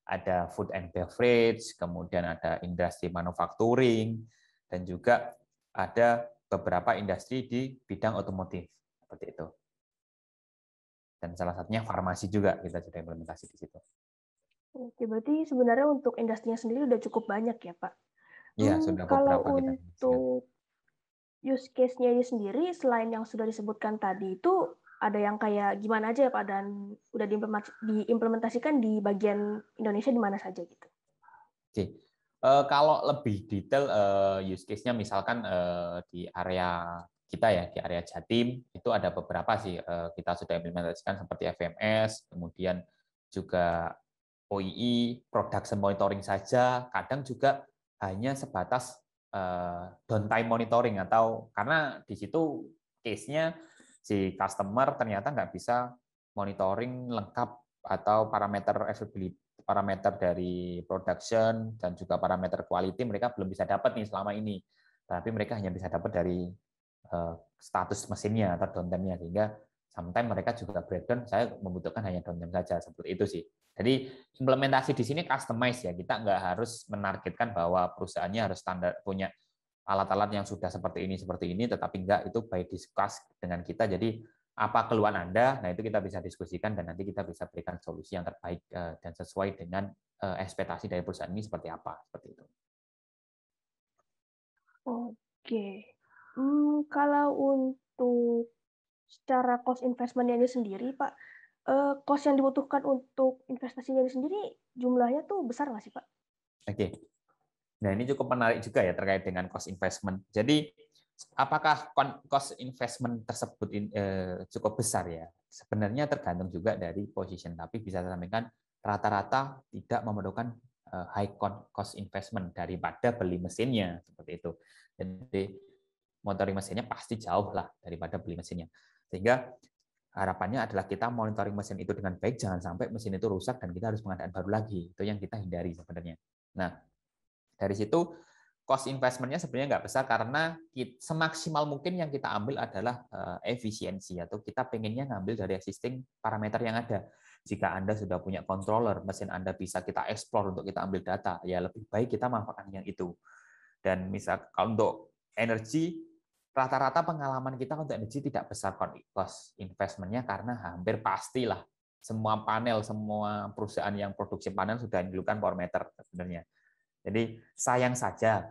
Ada food and beverage, kemudian ada industri manufacturing, dan juga ada beberapa industri di bidang otomotif seperti itu. Dan salah satunya farmasi juga kita sudah implementasi di situ. Oke, berarti sebenarnya untuk industrinya sendiri sudah cukup banyak ya, Pak? Iya, hmm, sudah beberapa kalau kita. untuk use case-nya sendiri selain yang sudah disebutkan tadi itu ada yang kayak gimana aja ya Pak dan udah diimplementasikan di bagian Indonesia di mana saja gitu. Oke. Uh, kalau lebih detail uh, use case-nya misalkan uh, di area kita ya di area Jatim itu ada beberapa sih uh, kita sudah implementasikan seperti FMS, kemudian juga OII, production monitoring saja, kadang juga hanya sebatas Eh, downtime monitoring atau karena di situ case-nya si customer ternyata nggak bisa monitoring lengkap atau parameter availability parameter dari production dan juga parameter quality mereka belum bisa dapat nih selama ini tapi mereka hanya bisa dapat dari eh, status mesinnya atau downtime-nya sehingga sometimes mereka juga breakdown saya membutuhkan hanya downtime saja seperti itu sih jadi implementasi di sini customize ya kita nggak harus menargetkan bahwa perusahaannya harus standar punya alat-alat yang sudah seperti ini seperti ini tetapi enggak itu by discuss dengan kita jadi apa keluhan Anda nah itu kita bisa diskusikan dan nanti kita bisa berikan solusi yang terbaik eh, dan sesuai dengan eh, ekspektasi dari perusahaan ini seperti apa seperti itu Oke okay. hmm, kalau untuk secara cost investmentnya ini sendiri, Pak, uh, cost yang dibutuhkan untuk investasinya ini sendiri jumlahnya tuh besar nggak sih, Pak? Oke. Okay. Nah, ini cukup menarik juga ya terkait dengan cost investment. Jadi, apakah cost investment tersebut uh, cukup besar ya? Sebenarnya tergantung juga dari position, tapi bisa saya sampaikan rata-rata tidak memerlukan eh, high cost investment daripada beli mesinnya seperti itu. Jadi motoring mesinnya pasti jauh lah daripada beli mesinnya. Sehingga harapannya adalah kita monitoring mesin itu dengan baik, jangan sampai mesin itu rusak dan kita harus pengadaan baru lagi. Itu yang kita hindari sebenarnya. Nah, dari situ cost investmentnya sebenarnya nggak besar karena semaksimal mungkin yang kita ambil adalah eh, efisiensi atau kita pengennya ngambil dari existing parameter yang ada. Jika Anda sudah punya controller, mesin Anda bisa kita explore untuk kita ambil data, ya lebih baik kita manfaatkan yang itu. Dan misal kalau untuk energi rata-rata pengalaman kita untuk energi tidak besar cost investmentnya karena hampir pastilah semua panel, semua perusahaan yang produksi panel sudah dilukan power meter sebenarnya. Jadi sayang saja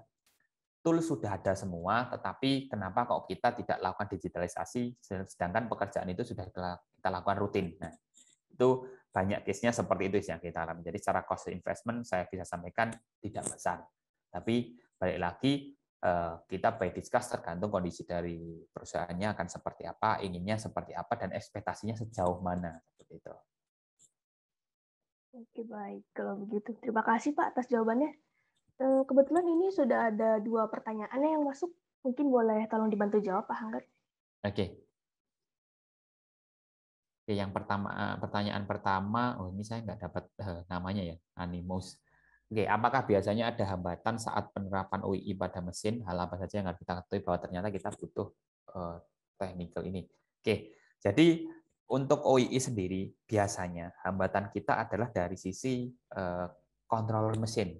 tool sudah ada semua, tetapi kenapa kok kita tidak lakukan digitalisasi sedangkan pekerjaan itu sudah kita lakukan rutin. Nah, itu banyak case-nya seperti itu yang kita alami. Jadi secara cost investment saya bisa sampaikan tidak besar. Tapi balik lagi Eh, kita by discuss tergantung kondisi dari perusahaannya akan seperti apa, inginnya seperti apa, dan ekspektasinya sejauh mana. Seperti Oke, baik. Kalau begitu, terima kasih Pak atas jawabannya. Eh, kebetulan ini sudah ada dua pertanyaan yang masuk. Mungkin boleh tolong dibantu jawab, Pak Hanggar. Oke. Oke, yang pertama pertanyaan pertama, oh ini saya nggak dapat eh, namanya ya, Animus. Oke, apakah biasanya ada hambatan saat penerapan OII pada mesin? Hal apa saja yang harus kita ketahui bahwa ternyata kita butuh uh, eh, technical ini? Oke, jadi untuk OII sendiri biasanya hambatan kita adalah dari sisi eh, controller mesin.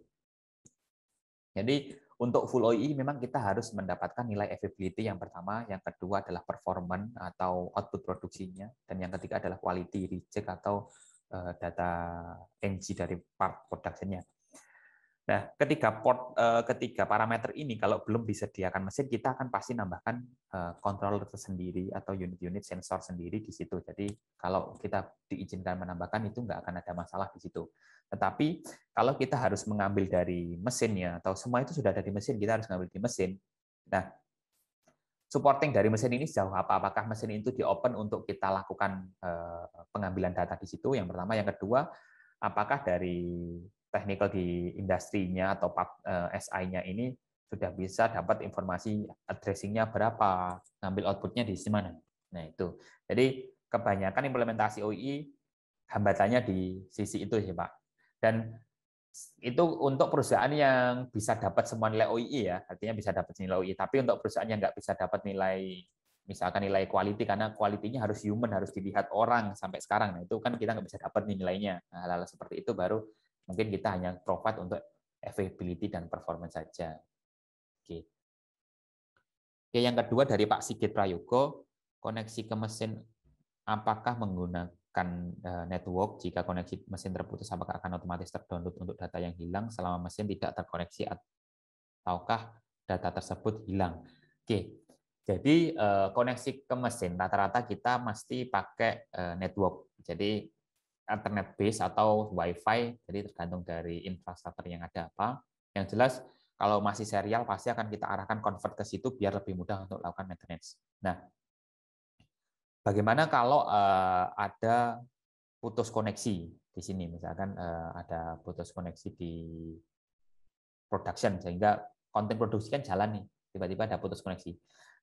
Jadi untuk full OII memang kita harus mendapatkan nilai availability yang pertama, yang kedua adalah performance atau output produksinya, dan yang ketiga adalah quality reject atau eh, data NG dari part production Nah, ketiga port eh, ketiga parameter ini kalau belum disediakan mesin, kita akan pasti nambahkan eh, controller tersendiri atau unit-unit sensor sendiri di situ. Jadi kalau kita diizinkan menambahkan itu nggak akan ada masalah di situ. Tetapi kalau kita harus mengambil dari mesinnya atau semua itu sudah ada di mesin, kita harus mengambil di mesin. Nah, supporting dari mesin ini sejauh apa? Apakah mesin itu di open untuk kita lakukan eh, pengambilan data di situ? Yang pertama, yang kedua, apakah dari Teknikal di industrinya atau eh, SI-nya ini sudah bisa dapat informasi addressing-nya berapa, ngambil outputnya di mana. Nah, itu. Jadi, kebanyakan implementasi OI hambatannya di sisi itu sih, Pak. Dan itu untuk perusahaan yang bisa dapat semua nilai OI ya, artinya bisa dapat nilai OI. Tapi untuk perusahaan yang nggak bisa dapat nilai, misalkan nilai quality, karena kualitinya harus human, harus dilihat orang sampai sekarang. Nah, itu kan kita nggak bisa dapat nilainya. Nah, hal-hal seperti itu baru Mungkin kita hanya provide untuk availability dan performance saja. Oke. Oke, yang kedua dari Pak Sigit Prayogo, koneksi ke mesin apakah menggunakan eh, network jika koneksi mesin terputus apakah akan otomatis terdownload untuk data yang hilang selama mesin tidak terkoneksi ataukah data tersebut hilang. Oke. Jadi eh, koneksi ke mesin rata-rata kita mesti pakai eh, network. Jadi Internet base atau WiFi, jadi tergantung dari infrastruktur yang ada apa. Yang jelas kalau masih serial pasti akan kita arahkan convert ke situ biar lebih mudah untuk lakukan maintenance. Nah, bagaimana kalau eh, ada putus koneksi di sini misalkan eh, ada putus koneksi di production sehingga konten produksi kan jalan nih, tiba-tiba ada putus koneksi.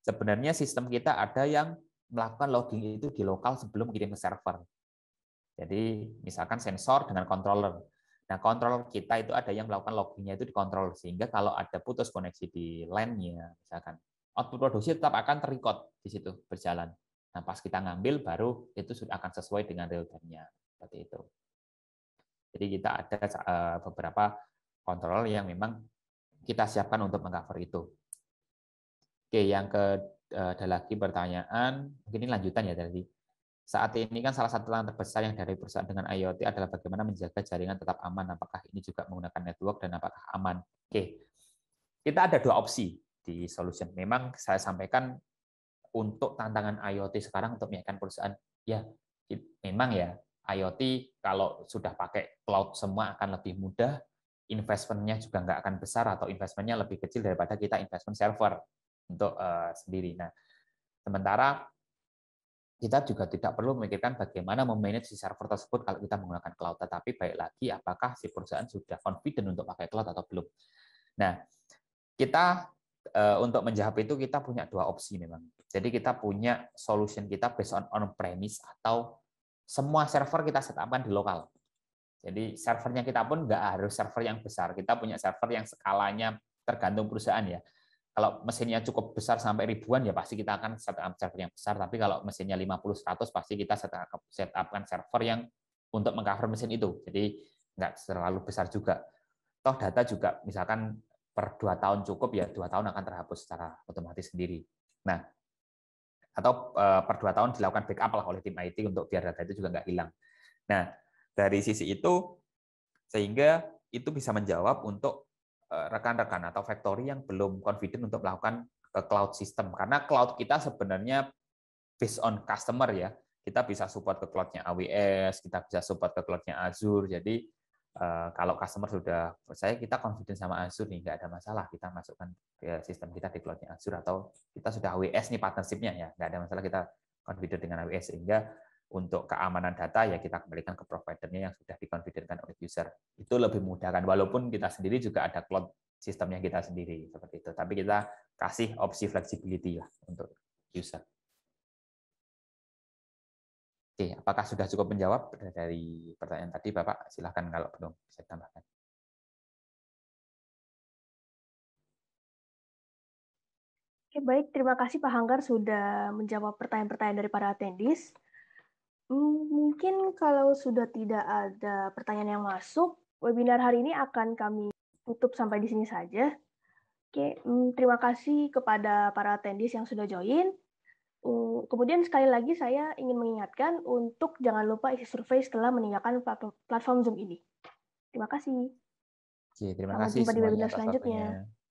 Sebenarnya sistem kita ada yang melakukan logging itu di lokal sebelum kirim ke server. Jadi misalkan sensor dengan controller. Nah, controller kita itu ada yang melakukan logging-nya itu di controller sehingga kalau ada putus koneksi di LAN-nya misalkan output produksi tetap akan terrecord di situ berjalan. Nah, pas kita ngambil baru itu sudah akan sesuai dengan real time-nya. Seperti itu. Jadi kita ada eh, beberapa controller yang memang kita siapkan untuk mengcover itu. Oke, yang ke eh, ada lagi pertanyaan, mungkin ini lanjutan ya tadi. Saat ini kan salah satu tantangan terbesar yang dari perusahaan dengan IoT adalah bagaimana menjaga jaringan tetap aman. Apakah ini juga menggunakan network dan apakah aman? Oke, kita ada dua opsi di solution. Memang saya sampaikan untuk tantangan IoT sekarang untuk menyiapkan perusahaan, ya memang ya IoT kalau sudah pakai cloud semua akan lebih mudah, investmentnya juga nggak akan besar atau investmentnya lebih kecil daripada kita investment server untuk uh, sendiri. Nah, sementara kita juga tidak perlu memikirkan bagaimana memanage si server tersebut kalau kita menggunakan cloud, tetapi baik lagi apakah si perusahaan sudah confident untuk pakai cloud atau belum. Nah, kita eh, untuk menjawab itu kita punya dua opsi memang. Jadi kita punya solution kita based on on-premise atau semua server kita setupkan di lokal. Jadi servernya kita pun nggak harus server yang besar. Kita punya server yang skalanya tergantung perusahaan ya. Kalau mesinnya cukup besar sampai ribuan ya pasti kita akan setup server yang besar, tapi kalau mesinnya 50 100 pasti kita setup setupkan server yang untuk mengcover mesin itu. Jadi nggak terlalu besar juga. Toh data juga misalkan per dua tahun cukup ya dua tahun akan terhapus secara otomatis sendiri. Nah, atau eh, per dua tahun dilakukan backup lah oleh tim IT untuk biar data itu juga nggak hilang. Nah, dari sisi itu sehingga itu bisa menjawab untuk Eh, rekan-rekan atau factory yang belum confident untuk melakukan ke eh, cloud system karena cloud kita sebenarnya based on customer ya kita bisa support ke cloudnya AWS kita bisa support ke cloudnya Azure jadi eh, kalau customer sudah saya kita confident sama Azure nih nggak ada masalah kita masukkan sistem kita di cloudnya Azure atau kita sudah AWS nih partnershipnya ya nggak ada masalah kita confident dengan AWS sehingga untuk keamanan data ya kita kembalikan ke providernya yang sudah dikonfigurkan oleh user. Itu lebih mudah kan. Walaupun kita sendiri juga ada cloud sistemnya kita sendiri seperti itu. Tapi kita kasih opsi flexibility lah untuk user. Oke, apakah sudah cukup menjawab dari pertanyaan tadi, Bapak? Silahkan kalau belum bisa tambahkan. Oke, baik. Terima kasih Pak Hanggar sudah menjawab pertanyaan-pertanyaan dari para attendees. Hmm, mungkin kalau sudah tidak ada pertanyaan yang masuk, webinar hari ini akan kami tutup sampai di sini saja. Oke, hmm, terima kasih kepada para attendees yang sudah join. Hmm, kemudian sekali lagi saya ingin mengingatkan untuk jangan lupa isi survei setelah meninggalkan platform Zoom ini. Terima kasih. Oke, terima Sampai kasih. Jumpa di webinar selanjutnya.